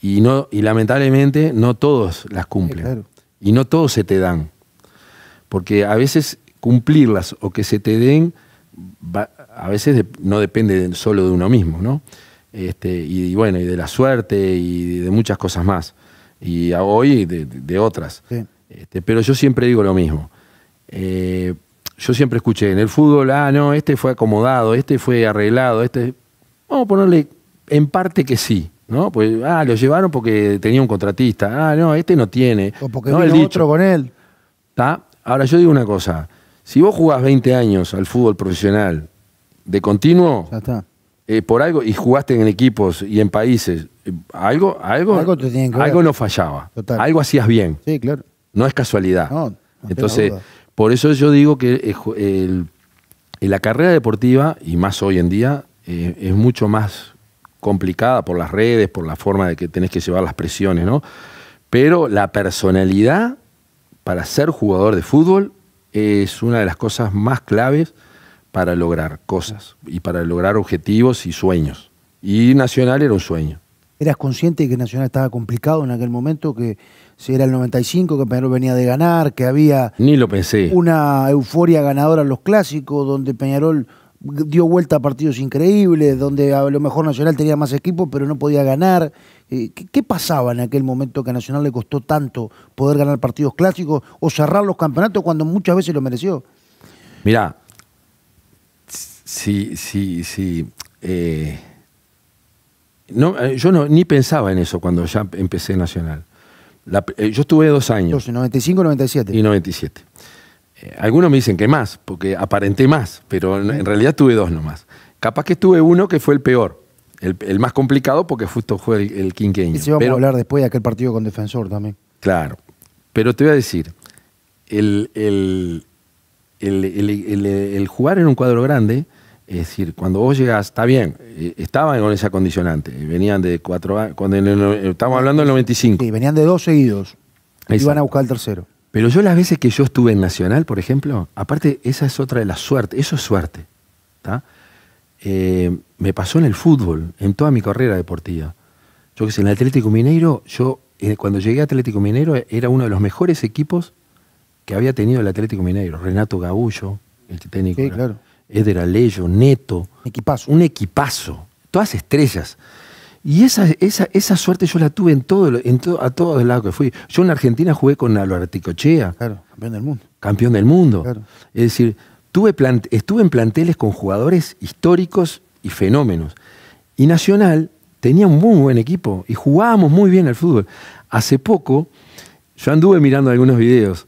Y, no, y lamentablemente no todos las cumplen. Y no todos se te dan. Porque a veces cumplirlas o que se te den, a veces no depende solo de uno mismo, ¿no? Este, y, bueno, y de la suerte y de, muchas cosas más. Y hoy de, otras. Este, pero yo siempre digo lo mismo. Eh, yo siempre escuché en el fútbol, ah, no, este fue acomodado, este fue arreglado, este Vamos a ponerle en parte que sí. ¿No? Pues, ah, lo llevaron porque tenía un contratista. Ah, no, este no tiene. O porque ¿no? el otro con él. está Ahora, yo digo una cosa. Si vos jugás 20 años al fútbol profesional de continuo, eh, por algo, y jugaste en equipos y en países, eh, algo, algo, algo, no fallaba. Algo hacías bien. Sí, claro. No es casualidad. Entonces, por eso yo digo que eh, la carrera deportiva, y más hoy en día, eh, es mucho más complicada por las redes, por la forma de que tenés que llevar las presiones, ¿no? Pero la personalidad para ser jugador de fútbol es una de las cosas más claves para lograr cosas y para lograr objetivos y sueños. Y Nacional era un sueño. ¿Eras consciente de que Nacional estaba complicado en aquel momento? Que si era el 95, que Peñarol venía de ganar, que había. Ni lo pensé. Una euforia ganadora en los clásicos, donde Peñarol dio vuelta a partidos increíbles, donde a lo mejor Nacional tenía más equipo, pero no podía ganar. Eh, ¿Qué, pasaba en aquel momento que a Nacional le costó tanto poder ganar partidos clásicos o cerrar los campeonatos cuando muchas veces lo mereció? Mirá, sí, sí, sí. no, eh, yo no, ni pensaba en eso cuando ya empecé Nacional. Eh, yo estuve dos años. 95, 97. Y 97. Eh, algunos me dicen que más, porque aparenté más, pero en realidad tuve dos nomás. Capaz que tuve uno que fue el peor, el, más complicado porque justo fue el, el Y a hablar después de aquel partido con Defensor también. Claro, pero te voy a decir, el, jugar en un cuadro grande, es decir, cuando vos llegas, está bien, eh, estaban con esa acondicionante, venían de cuatro años, cuando estamos hablando del 95. Sí, venían de dos seguidos, y iban a buscar el tercero. Pero yo las veces que yo estuve en Nacional, por ejemplo, aparte esa es otra de las suertes, eso es suerte. Eh, me pasó en el fútbol, en toda mi carrera deportiva. Yo que sé, en el Atlético Mineiro, yo eh, cuando llegué a Atlético Mineiro era uno de los mejores equipos que había tenido el Atlético Mineiro. Renato Gabullo, el técnico. Sí, claro. Eder Alejo, Neto. Equipazo. Un equipazo. Todas estrellas. Y esa, esa, esa suerte yo la tuve en todo, en a todos lados que fui. Yo en Argentina jugué con Álvaro Claro, campeón del mundo. Campeón del mundo. Es decir, tuve plant, estuve en planteles con jugadores históricos y fenómenos. Y Nacional tenía un muy buen equipo y jugábamos muy bien al fútbol. Hace poco yo anduve mirando algunos videos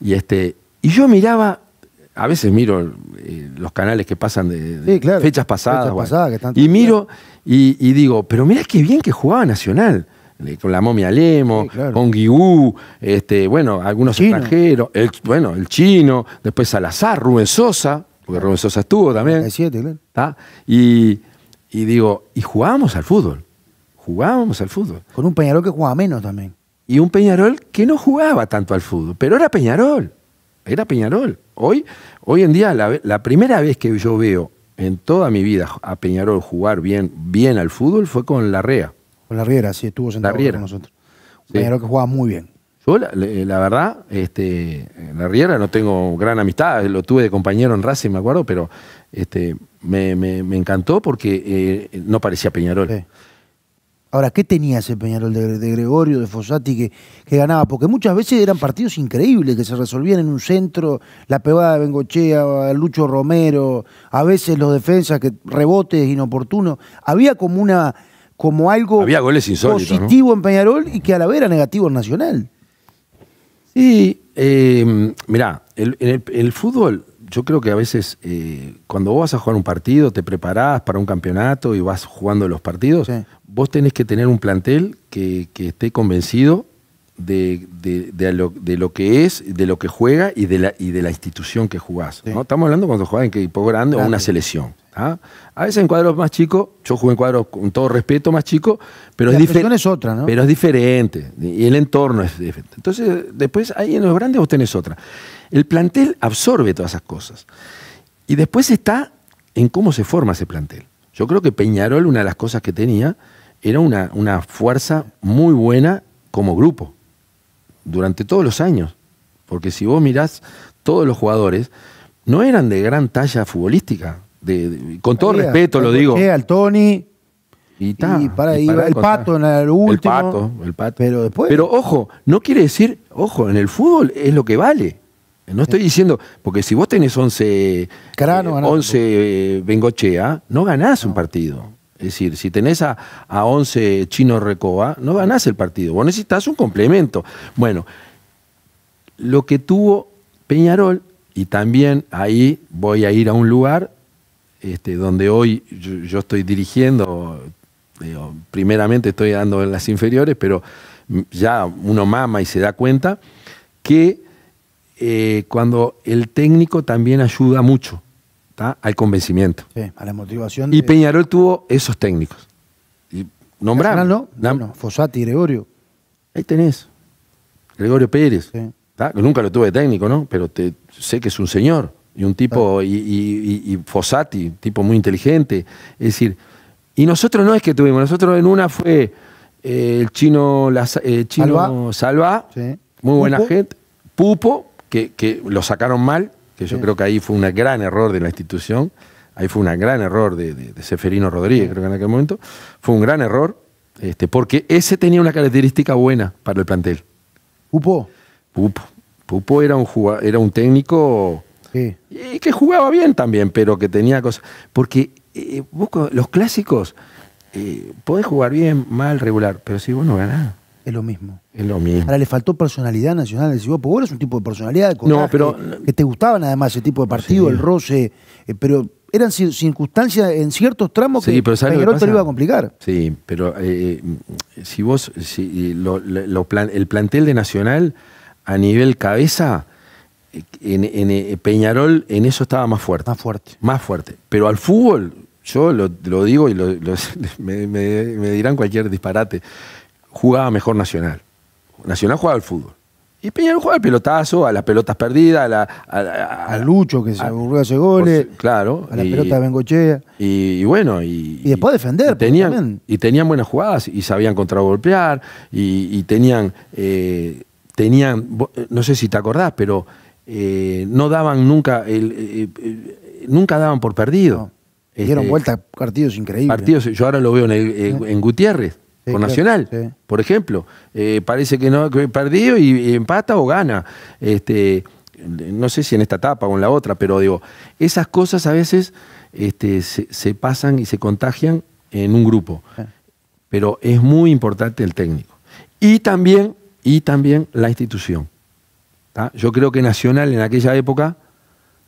y, este, y yo miraba a veces miro eh, los canales que pasan de, fechas pasadas. y miro y, digo, pero mirá qué bien que jugaba Nacional. Eh, con la momia Lemo, con Guigú, este, bueno, algunos extranjeros, bueno, el chino, después Salazar, Rubén Sosa, porque Rubén Sosa estuvo también. Siete, claro. y, digo, y jugábamos al fútbol. Jugábamos al fútbol. Con un Peñarol que jugaba menos también. Y un Peñarol que no jugaba tanto al fútbol, pero era Peñarol era Peñarol. Hoy, hoy en día, la, primera vez que yo veo en toda mi vida a Peñarol jugar bien, bien al fútbol fue con Larrea. Con Larriera, sí, estuvo sentado con nosotros. Un Peñarol que jugaba muy bien. Yo, la, verdad, este, Larriera no tengo gran amistad, lo tuve de compañero en Racing, me acuerdo, pero este, me, me, encantó porque eh, no parecía Peñarol. Ahora, ¿qué tenía ese Peñarol de, Gregorio, de Fossati que, ganaba? Porque muchas veces eran partidos increíbles que se resolvían en un centro, la pegada de Bengochea, Lucho Romero, a veces los defensas que rebotes inoportunos. Había como una como algo goles positivo en Peñarol y que a la vez era negativo en Nacional. Sí, eh, mirá, el, fútbol, yo creo que a veces eh, cuando vos vas a jugar un partido, te preparás para un campeonato y vas jugando los partidos, vos tenés que tener un plantel que, esté convencido de, lo, que es, de lo que juega y de la, y de la institución que jugás. ¿no? Estamos hablando cuando jugás en equipo grande o una selección. ¿ah? A veces en cuadros más chicos, yo jugué en cuadros con todo respeto más chicos, pero, es, diferente es otra, ¿no? pero es diferente. Y el entorno es diferente. Entonces, después ahí en los grandes vos tenés otra. El plantel absorbe todas esas cosas. Y después está en cómo se forma ese plantel. Yo creo que Peñarol, una de las cosas que tenía, era una, una fuerza muy buena como grupo, durante todos los años. Porque si vos mirás, todos los jugadores no eran de gran talla futbolística. con todo respeto lo eh, digo. Eh, al Tony. Y, para, el pato en el último. pato, el Pero Pero ojo, no quiere decir, ojo, en el fútbol es lo que vale. No estoy eh. diciendo, porque si vos tenés 11, 11 Bengochea, no ganás un partido. Es decir, si tenés a, a 11 chinos recoba, no ganás el partido. Vos necesitas un complemento. Bueno, lo que tuvo Peñarol, y también ahí voy a ir a un lugar este, donde hoy yo, estoy dirigiendo, primeramente estoy dando en las inferiores, pero ya uno mama y se da cuenta que eh, cuando el técnico también ayuda mucho al convencimiento. a la motivación. Y Peñarol tuvo esos técnicos. Y nombraron. ¿no? y Gregorio. Ahí tenés. Gregorio Pérez. Nunca lo tuve técnico, ¿no? Pero te, sé que es un señor y un tipo, y, Fosati y, tipo muy inteligente. Es decir, y nosotros no es que tuvimos, nosotros en una fue eh, el chino, eh, Salva, muy buena gente, Pupo, que, que lo sacaron mal, yo creo que ahí fue un gran error de la institución, ahí fue un gran error de, Seferino Rodríguez, creo que en aquel momento, fue un gran error, este, porque ese tenía una característica buena para el plantel. Pupo. Pupo. era un, era un técnico y que jugaba bien también, pero que tenía cosas. Porque eh, los clásicos, eh, podés jugar bien, mal, regular, pero si vos no ganás. Es lo mismo. Es lo mismo. Ahora le faltó personalidad nacional del pues, Vos eres un tipo de personalidad que te gustaban además ese tipo de partido, el roce, eh, pero eran circunstancias en ciertos tramos que pero Peñarol te lo iba a complicar. Sí, pero eh, eh, si vos, si, el plantel de Nacional a nivel cabeza, en, Peñarol en eso estaba más fuerte. Más fuerte. Más fuerte. Pero al fútbol, yo lo, digo y me dirán cualquier disparate jugaba mejor Nacional. Nacional jugaba al fútbol. Y Peñarol jugaba al pelotazo, a las pelotas perdidas, a, Lucho que se aburrió hace goles. claro. A la pelota de Bengochea. Y, bueno, y, y. después defender. tenían, y tenían buenas jugadas y sabían golpear y, tenían. Eh, tenían. Eh, no sé si te acordás, pero eh, no daban nunca. El, nunca daban por perdido. Dieron este, vueltas partidos increíbles. Partidos, yo ahora lo veo en Gutiérrez por Nacional, por ejemplo. Eh, parece que no que perdido y, empata o gana. Este, no sé si en esta etapa o en la otra, pero digo, esas cosas a veces este, se, pasan y se contagian en un grupo. Pero es muy importante el técnico. Y también, y también la institución. Yo creo que Nacional en aquella época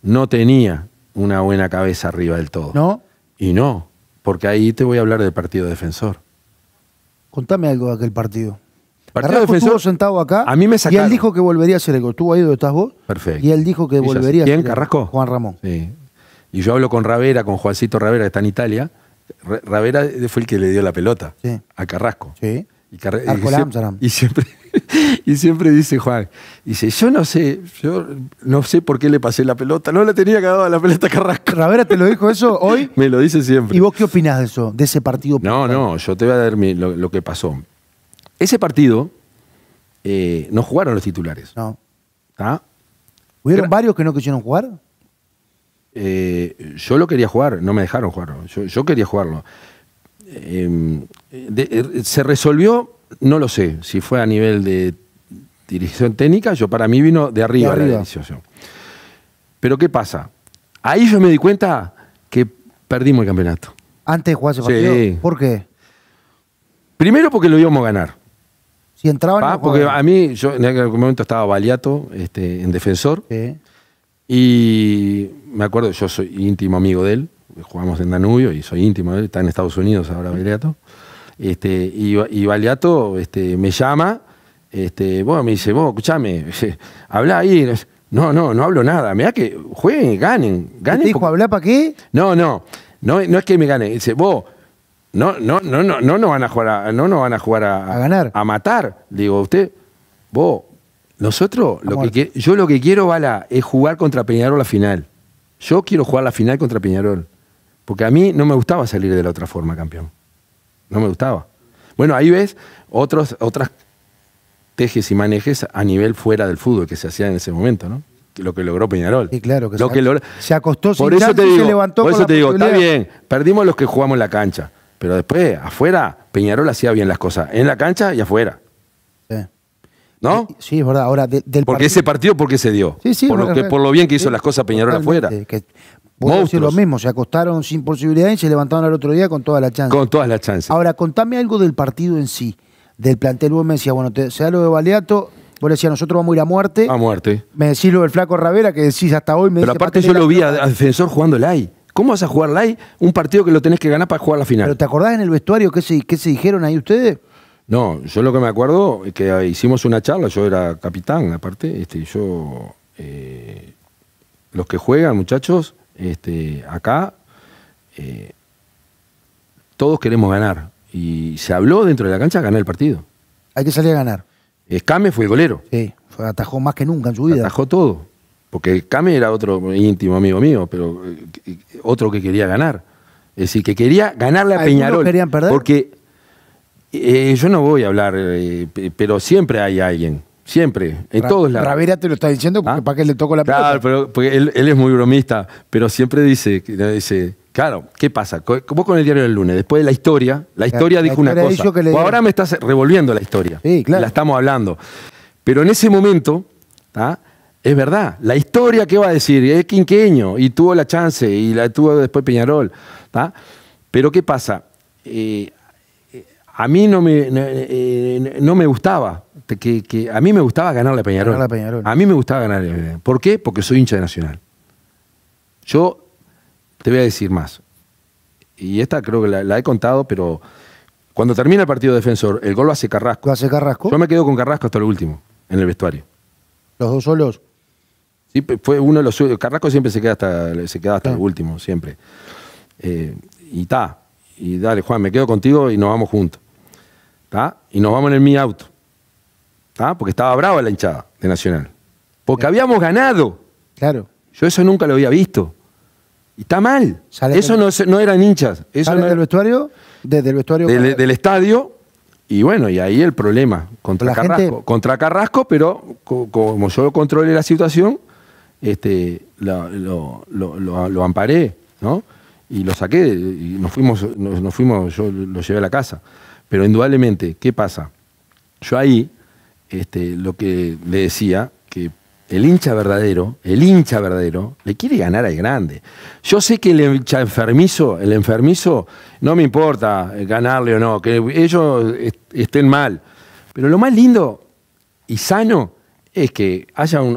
no tenía una buena cabeza arriba del todo. ¿No? Y no, porque ahí te voy a hablar del partido defensor. Contame algo de aquel partido. Partido Carrasco defensor, estuvo sentado acá. A mí me sacaron. Y él dijo que volvería a ser el ¿Tú ahí donde estás vos. Perfecto. Y él dijo que volvería a ser ¿Quién, Carrasco? Juan Ramón. Sí. Y yo hablo con Ravera, con Juancito Ravera, que está en Italia. Ravera fue el que le dio la pelota a Carrasco. Sí. Y, y siempre y siempre dice Juan, dice, yo no sé, yo no sé por qué le pasé la pelota, no la tenía cagada la pelota Carrasco. Ravera te lo dijo eso hoy. Me lo dice siempre. ¿Y vos qué opinás de eso, de ese partido? No, no, yo te voy a dar lo, que pasó. Ese partido eh, no jugaron los titulares. No. ¿Está? ¿Ah? ¿Hubieron varios que no quisieron jugar? Eh, yo lo quería jugar, no me dejaron jugar Yo, quería jugarlo. Em, eh, se resolvió no lo sé, si fue a nivel de dirección técnica, yo para mí vino de arriba, Pero ¿qué pasa? Ahí yo me di cuenta que perdimos el campeonato. Antes de jugar partido. ¿Por qué? Primero porque lo íbamos a ganar. Si entraban. Ah, porque a mí, yo en algún momento estaba Baliato este, en defensor. Y me acuerdo, yo soy íntimo amigo de él. Jugamos en Danubio y soy íntimo de él. Está en Estados Unidos ahora Baliato. Este, y, y Baleato este, me llama, este, bueno, me dice, vos, escuchame, habla ahí. No, no, no hablo nada. Mirá que jueguen, ganen. ganen ¿Te dijo para qué? No, no, no. es que me gane Dice, vos, no, no, no, no, no nos van a jugar a, no van a jugar a, ganar. A matar. digo, usted, vos, nosotros, lo que, yo lo que quiero, Bala, es jugar contra Peñarol la final. Yo quiero jugar la final contra Peñarol. Porque a mí no me gustaba salir de la otra forma, campeón no me gustaba. Bueno, ahí ves otros, otras tejes y manejes a nivel fuera del fútbol que se hacía en ese momento, ¿no? Lo que logró Peñarol. y claro. Que se, se acostó por y se levantó Por eso te digo, está bien, perdimos los que jugamos en la cancha, pero después, afuera, Peñarol hacía bien las cosas, en la cancha y afuera. Sí. ¿No? Sí, es verdad. Ahora, del porque ese partido, ¿por qué se dio? Sí, sí, por, lo que, por lo bien que hizo las cosas Peñarol afuera. Vos decir lo mismo, se acostaron sin posibilidad y se levantaron al otro día con todas las chances. Con todas las chances. Ahora, contame algo del partido en sí, del plantel. Vos me decía, bueno, te, se da lo de Baleato, vos decías, nosotros vamos a ir a muerte. A muerte. Me decís lo del flaco Ravera, que decís hasta hoy me Pero aparte yo lo vi a, Defensor jugando el AI. ¿Cómo vas a jugar AI un partido que lo tenés que ganar para jugar la final? ¿Pero te acordás en el vestuario qué se, qué se dijeron ahí ustedes? No, yo lo que me acuerdo es que ah, hicimos una charla, yo era capitán, aparte, este, yo... Eh, los que juegan, muchachos, este, acá eh, todos queremos ganar. Y se habló dentro de la cancha ganar el partido. Hay que salir a ganar. Escame fue el golero. Sí, atajó más que nunca en su vida. Atajó todo. Porque Came era otro íntimo amigo mío, pero eh, otro que quería ganar. Es decir, que quería ganarle a Peñarol. Porque eh, yo no voy a hablar, pero siempre hay alguien Siempre, en todos lados. Ravera te lo está diciendo porque ¿Ah? para que le toco la pelota. Claro, pero porque él, es muy bromista, pero siempre dice, dice, claro, ¿qué pasa? Vos con el diario del lunes, después de la historia, la historia dijo una cosa. O ahora me estás revolviendo la historia. Sí, claro. La estamos hablando. Pero en ese momento, ¿ah? es verdad, la historia que va a decir, es quinqueño, y tuvo la chance, y la tuvo después Peñarol. Pero ¿qué pasa? Eh, eh, a mí no me, no eh, me gustaba que, a mí me gustaba ganar la Peñarol. a mí me gustaba ganarle ¿Por qué? Porque soy hincha de Nacional. Yo te voy a decir más. Y esta creo que la, he contado, pero cuando termina el partido de defensor, el gol lo hace Carrasco. Lo hace Carrasco. Yo me quedo con Carrasco hasta el último, en el vestuario. ¿Los dos solos? Sí, fue uno de los Carrasco siempre se queda hasta, se queda hasta el último, siempre. Eh, y ta, y dale, Juan, me quedo contigo y nos vamos juntos. ¿Está? Y nos vamos en el mi auto. ¿ah? porque estaba brava la hinchada de Nacional. Porque habíamos ganado. Claro. Yo eso nunca lo había visto. Y está mal. eso no, eran hinchas. Eso del vestuario, desde el vestuario. Del, estadio. Y bueno, y ahí el problema. Contra Carrasco. Contra Carrasco, pero como yo controlé la situación, este, lo, amparé, ¿no? Y lo saqué, y nos fuimos, nos fuimos, yo lo llevé a la casa. Pero indudablemente, ¿qué pasa? Yo ahí este, lo que le decía, que el hincha verdadero, el hincha verdadero, le quiere ganar al grande. Yo sé que el hincha enfermizo, el enfermizo, no me importa eh, ganarle o no, que ellos estén mal. Pero lo más lindo y sano es que haya un,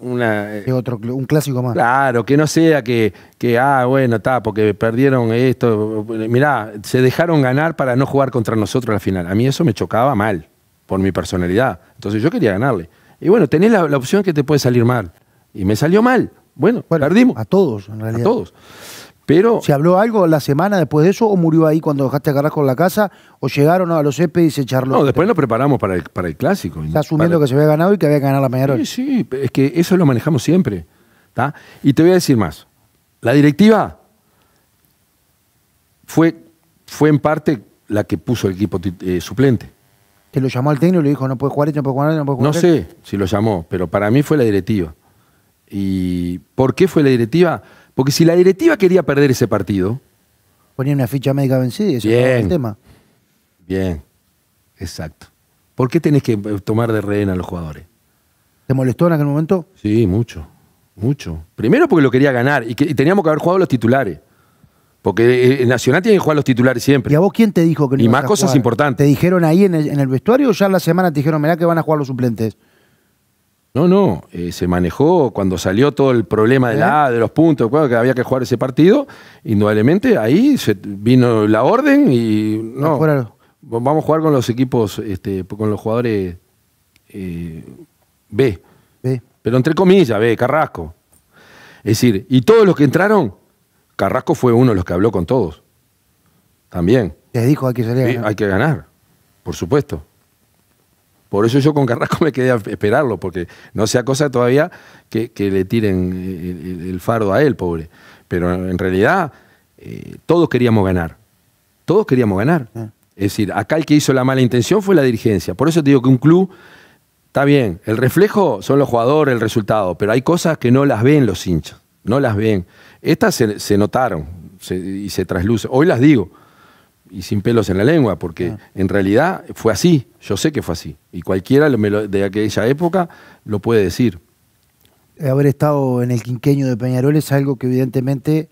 una, eh, otro, un clásico más. Claro, que no sea que, ah, bueno, está, porque perdieron esto. Mirá, se dejaron ganar para no jugar contra nosotros la final. A mí eso me chocaba mal por mi personalidad. Entonces yo quería ganarle. Y bueno, tenés la, opción que te puede salir mal. Y me salió mal. Bueno, perdimos. A todos, en realidad. A todos. Pero, ¿Se habló algo la semana después de eso o murió ahí cuando dejaste a con en la casa o llegaron a los EPE y se charló? No, después lo preparamos para el, clásico. Está asumiendo que se había ganado y que había ganado la mañana. Sí, sí, es que eso lo manejamos siempre. Y te voy a decir más. La directiva fue, fue en parte la que puso el equipo eh, suplente que lo llamó al técnico y le dijo, no puede jugar esto, no puedes jugar no jugar No sé si lo llamó, pero para mí fue la directiva. ¿Y por qué fue la directiva? Porque si la directiva quería perder ese partido... Ponía una ficha médica vencida Bien. el tema. Bien, exacto. ¿Por qué tenés que tomar de rehén a los jugadores? ¿Te molestó en aquel momento? Sí, mucho, mucho. Primero porque lo quería ganar y, y teníamos que haber jugado los titulares. Porque eh, Nacional tiene que jugar los titulares siempre. ¿Y a vos quién te dijo que no Y más cosas importantes. ¿Te dijeron ahí en el, vestuario o ya la semana te dijeron, mirá que van a jugar los suplentes? No, no. Eh, se manejó cuando salió todo el problema de la ¿Eh? A, de los puntos, que había que jugar ese partido. Indudablemente ahí vino la orden y. No. Vamos a jugar con los equipos, este, con los jugadores B. Pero entre comillas, B, Carrasco. Es decir, y todos los que entraron Carrasco fue uno de los que habló con todos. También. Te dijo hay que salir hay que ganar, por supuesto. Por eso yo con Carrasco me quedé a esperarlo, porque no sea cosa todavía que, le tiren el, fardo a él, pobre. Pero en realidad eh, todos queríamos ganar. Todos queríamos ganar. Es decir, acá el que hizo la mala intención fue la dirigencia. Por eso te digo que un club, está bien, el reflejo son los jugadores, el resultado, pero hay cosas que no las ven los hinchas no las ven. Estas se, notaron y se traslucen. Hoy las digo, y sin pelos en la lengua, porque ah. en realidad fue así, yo sé que fue así, y cualquiera de aquella época lo puede decir. Haber estado en el quinqueño de Peñarol es algo que evidentemente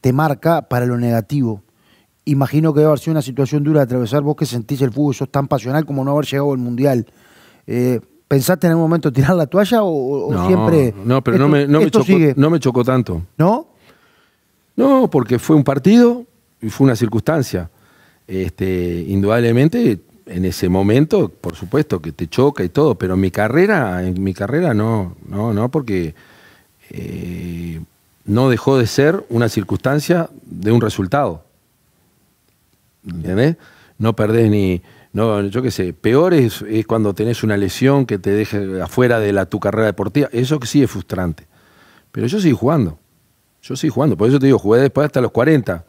te marca para lo negativo. Imagino que debe haber sido una situación dura de atravesar vos que sentís el fútbol, sos tan pasional como no haber llegado al Mundial. Eh, ¿Pensaste en algún momento tirar la toalla o, siempre.? No, pero no, me, chocó, tanto. ¿No? No, porque fue un partido y fue una circunstancia. Este, indudablemente, en ese momento, por supuesto que te choca y todo, pero en mi carrera, en mi carrera no, no, no, porque eh, no dejó de ser una circunstancia de un resultado. ¿Entendés? No perdés ni no, yo qué sé, peor es, cuando tenés una lesión que te deje afuera de la, tu carrera deportiva. Eso que sí es frustrante. Pero yo sigo jugando. Yo sigo jugando. Por eso te digo, jugué después hasta los 40.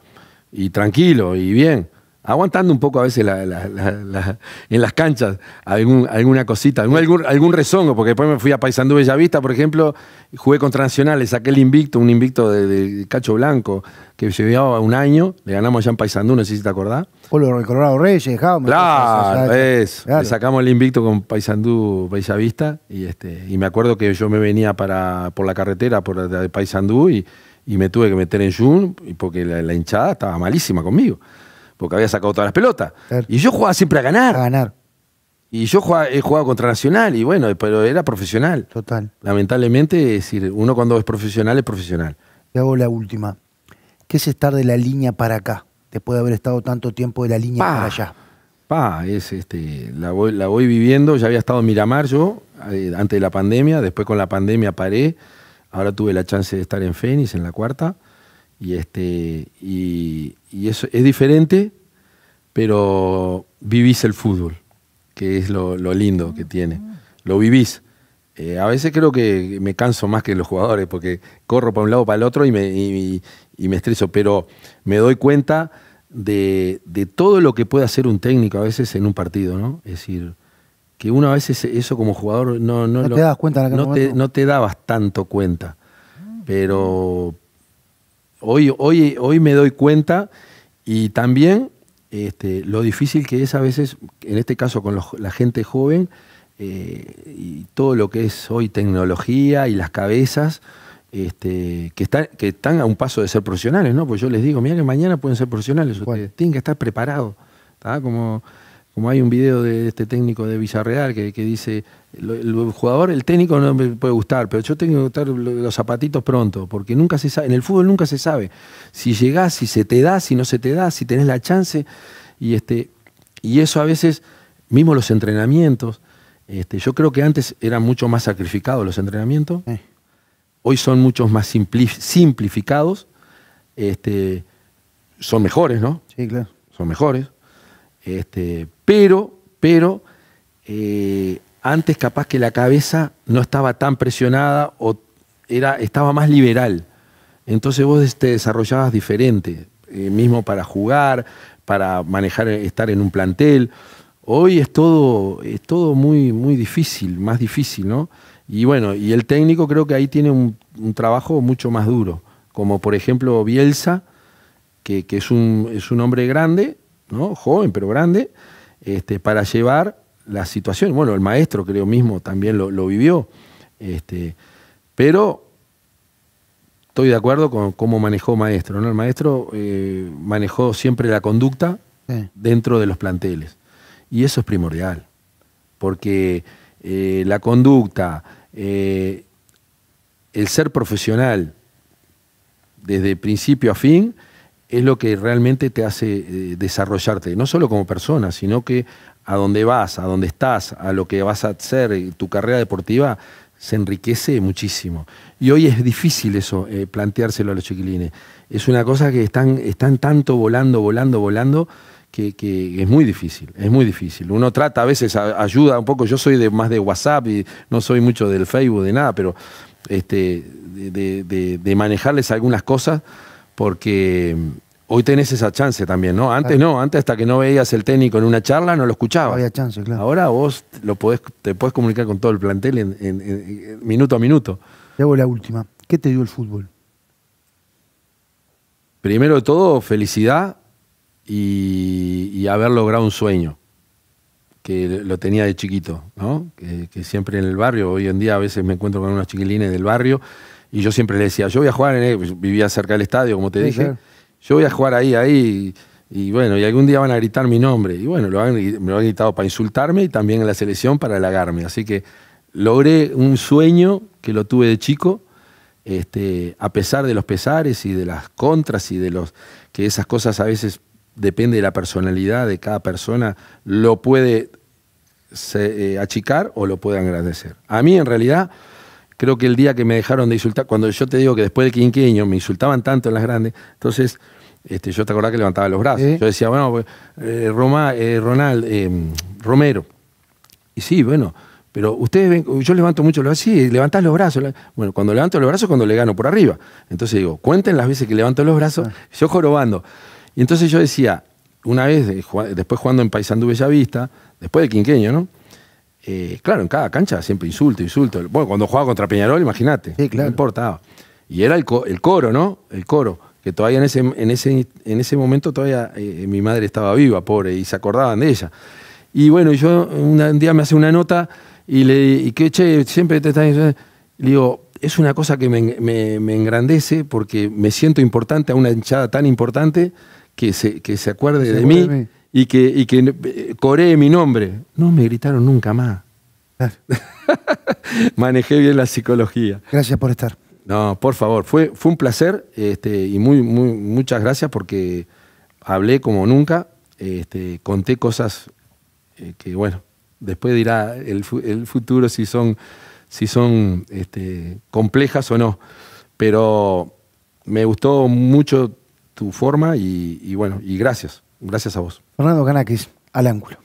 Y tranquilo, y bien aguantando un poco a veces en las canchas alguna cosita, algún, rezongo, porque después me fui a Paysandú Bellavista, por ejemplo, jugué contra le saqué el invicto, un invicto de, Cacho Blanco, que llevaba un año, le ganamos allá en Paysandú, no sé si te acordás. Colorado Reyes, Claro, es, sacamos el invicto con Paysandú Bellavista, y, este, y me acuerdo que yo me venía para, por la carretera, por de Paysandú, y, y, me tuve que meter en Jun, porque la hinchada estaba malísima conmigo porque había sacado todas las pelotas. Y yo jugaba siempre a ganar. A ganar. Y yo he eh, jugado contra Nacional, y bueno, pero era profesional. Total. Lamentablemente, es decir, uno cuando es profesional es profesional. Te hago la última. ¿Qué es estar de la línea para acá, después de haber estado tanto tiempo de la línea para allá? Pa, es este, la voy, viviendo, ya había estado en Miramar yo, eh, antes de la pandemia, después con la pandemia paré, ahora tuve la chance de estar en Fénix, en la cuarta. Y, este, y, eso es diferente, pero vivís el fútbol, que es lo, lindo que tiene. Lo vivís. Eh, a veces creo que me canso más que los jugadores, porque corro para un lado, para el otro y me, me estreso, pero me doy cuenta de, todo lo que puede hacer un técnico a veces en un partido, ¿no? Es decir, que uno a veces eso como jugador no, no, te das cuenta no, te, no, te, dabas tanto cuenta, pero, hoy, hoy, me doy cuenta y también este, lo difícil que es a veces, en este caso con la gente joven, eh, y todo lo que es hoy tecnología y las cabezas, este, que, están, a un paso de ser profesionales, ¿no? Pues yo les digo, mira que mañana pueden ser profesionales, tienen que estar preparados, Como como hay un video de este técnico de Villarreal que, dice, el, jugador, el técnico no me puede gustar, pero yo tengo que gustar los zapatitos pronto, porque nunca se en el fútbol nunca se sabe si llegás, si se te da, si no se te da, si tenés la chance, y, este, y eso a veces, mismo los entrenamientos, este, yo creo que antes eran mucho más sacrificados los entrenamientos, hoy son muchos más simplificados, este, son mejores, ¿no? Sí, claro. Son mejores este, pero, pero, eh, antes capaz que la cabeza no estaba tan presionada o era, estaba más liberal. Entonces vos te este, desarrollabas diferente, eh, mismo para jugar, para manejar, estar en un plantel. Hoy es todo, es todo muy, muy difícil, más difícil, ¿no? Y bueno, y el técnico creo que ahí tiene un, trabajo mucho más duro, como por ejemplo Bielsa, que, que es, es un hombre grande, ¿no? joven pero grande, este, para llevar la situación. Bueno, el maestro creo mismo también lo, vivió, este, pero estoy de acuerdo con cómo manejó maestro. ¿no? El maestro eh, manejó siempre la conducta dentro de los planteles y eso es primordial, porque eh, la conducta, eh, el ser profesional, desde principio a fin, es lo que realmente te hace eh, desarrollarte, no solo como persona, sino que a dónde vas, a dónde estás, a lo que vas a hacer, tu carrera deportiva se enriquece muchísimo. Y hoy es difícil eso, eh, planteárselo a los chiquilines. Es una cosa que están, están tanto volando, volando, volando, que, es muy difícil, es muy difícil. Uno trata a veces, ayuda un poco, yo soy de, más de WhatsApp y no soy mucho del Facebook, de nada, pero este, de manejarles algunas cosas porque Hoy tenés esa chance también, ¿no? Antes no, antes hasta que no veías el técnico en una charla no lo escuchabas. había chance, claro. Ahora vos lo podés, te podés comunicar con todo el plantel en, minuto a minuto. Te hago la última. ¿Qué te dio el fútbol? Primero de todo, felicidad y, haber logrado un sueño que lo tenía de chiquito, ¿no? Que, siempre en el barrio, hoy en día a veces me encuentro con unos chiquilines del barrio y yo siempre les decía, yo voy a jugar, en vivía cerca del estadio, como te dije yo voy a jugar ahí, ahí, y, bueno, y algún día van a gritar mi nombre. Y bueno, lo han, me lo han gritado para insultarme y también en la selección para halagarme. Así que logré un sueño que lo tuve de chico, este, a pesar de los pesares y de las contras y de los que esas cosas a veces depende de la personalidad de cada persona, lo puede se, eh, achicar o lo puede agradecer. A mí en realidad creo que el día que me dejaron de insultar, cuando yo te digo que después del quinqueño me insultaban tanto en las grandes, entonces este, yo te acordás que levantaba los brazos. Yo decía, bueno, pues, eh, Roma, eh, Ronald, eh, Romero. Y sí, bueno, pero ustedes ven, yo levanto mucho los brazos, sí, levantás los brazos. Bueno, cuando levanto los brazos cuando le gano por arriba. Entonces digo, cuenten las veces que levanto los brazos, ah. yo jorobando. Y entonces yo decía, una vez, después jugando en Paysandú Bellavista, después del quinqueño, ¿no? Eh, claro, en cada cancha siempre insulto, insulto. Bueno, cuando jugaba contra Peñarol, imagínate. claro. No importaba. Y era el, coro, ¿no? El coro. Que todavía en ese, en ese, en ese momento todavía eh, mi madre estaba viva, pobre, y se acordaban de ella. Y bueno, yo un día me hace una nota y le y que, che, siempre te está digo, es una cosa que me, engrandece porque me siento importante a una hinchada tan importante que se, que se acuerde, de mí y que, y que eh, coree mi nombre. No me gritaron nunca más. Manejé bien la psicología. Gracias por estar. No, por favor, fue, fue un placer este, y muy, muchas gracias porque hablé como nunca, este, conté cosas eh, que, bueno, después dirá el, el, futuro si son, si son este, complejas o no, pero me gustó mucho tu forma y, y bueno, y gracias. Gracias a vos. Fernando Canakis, al ángulo.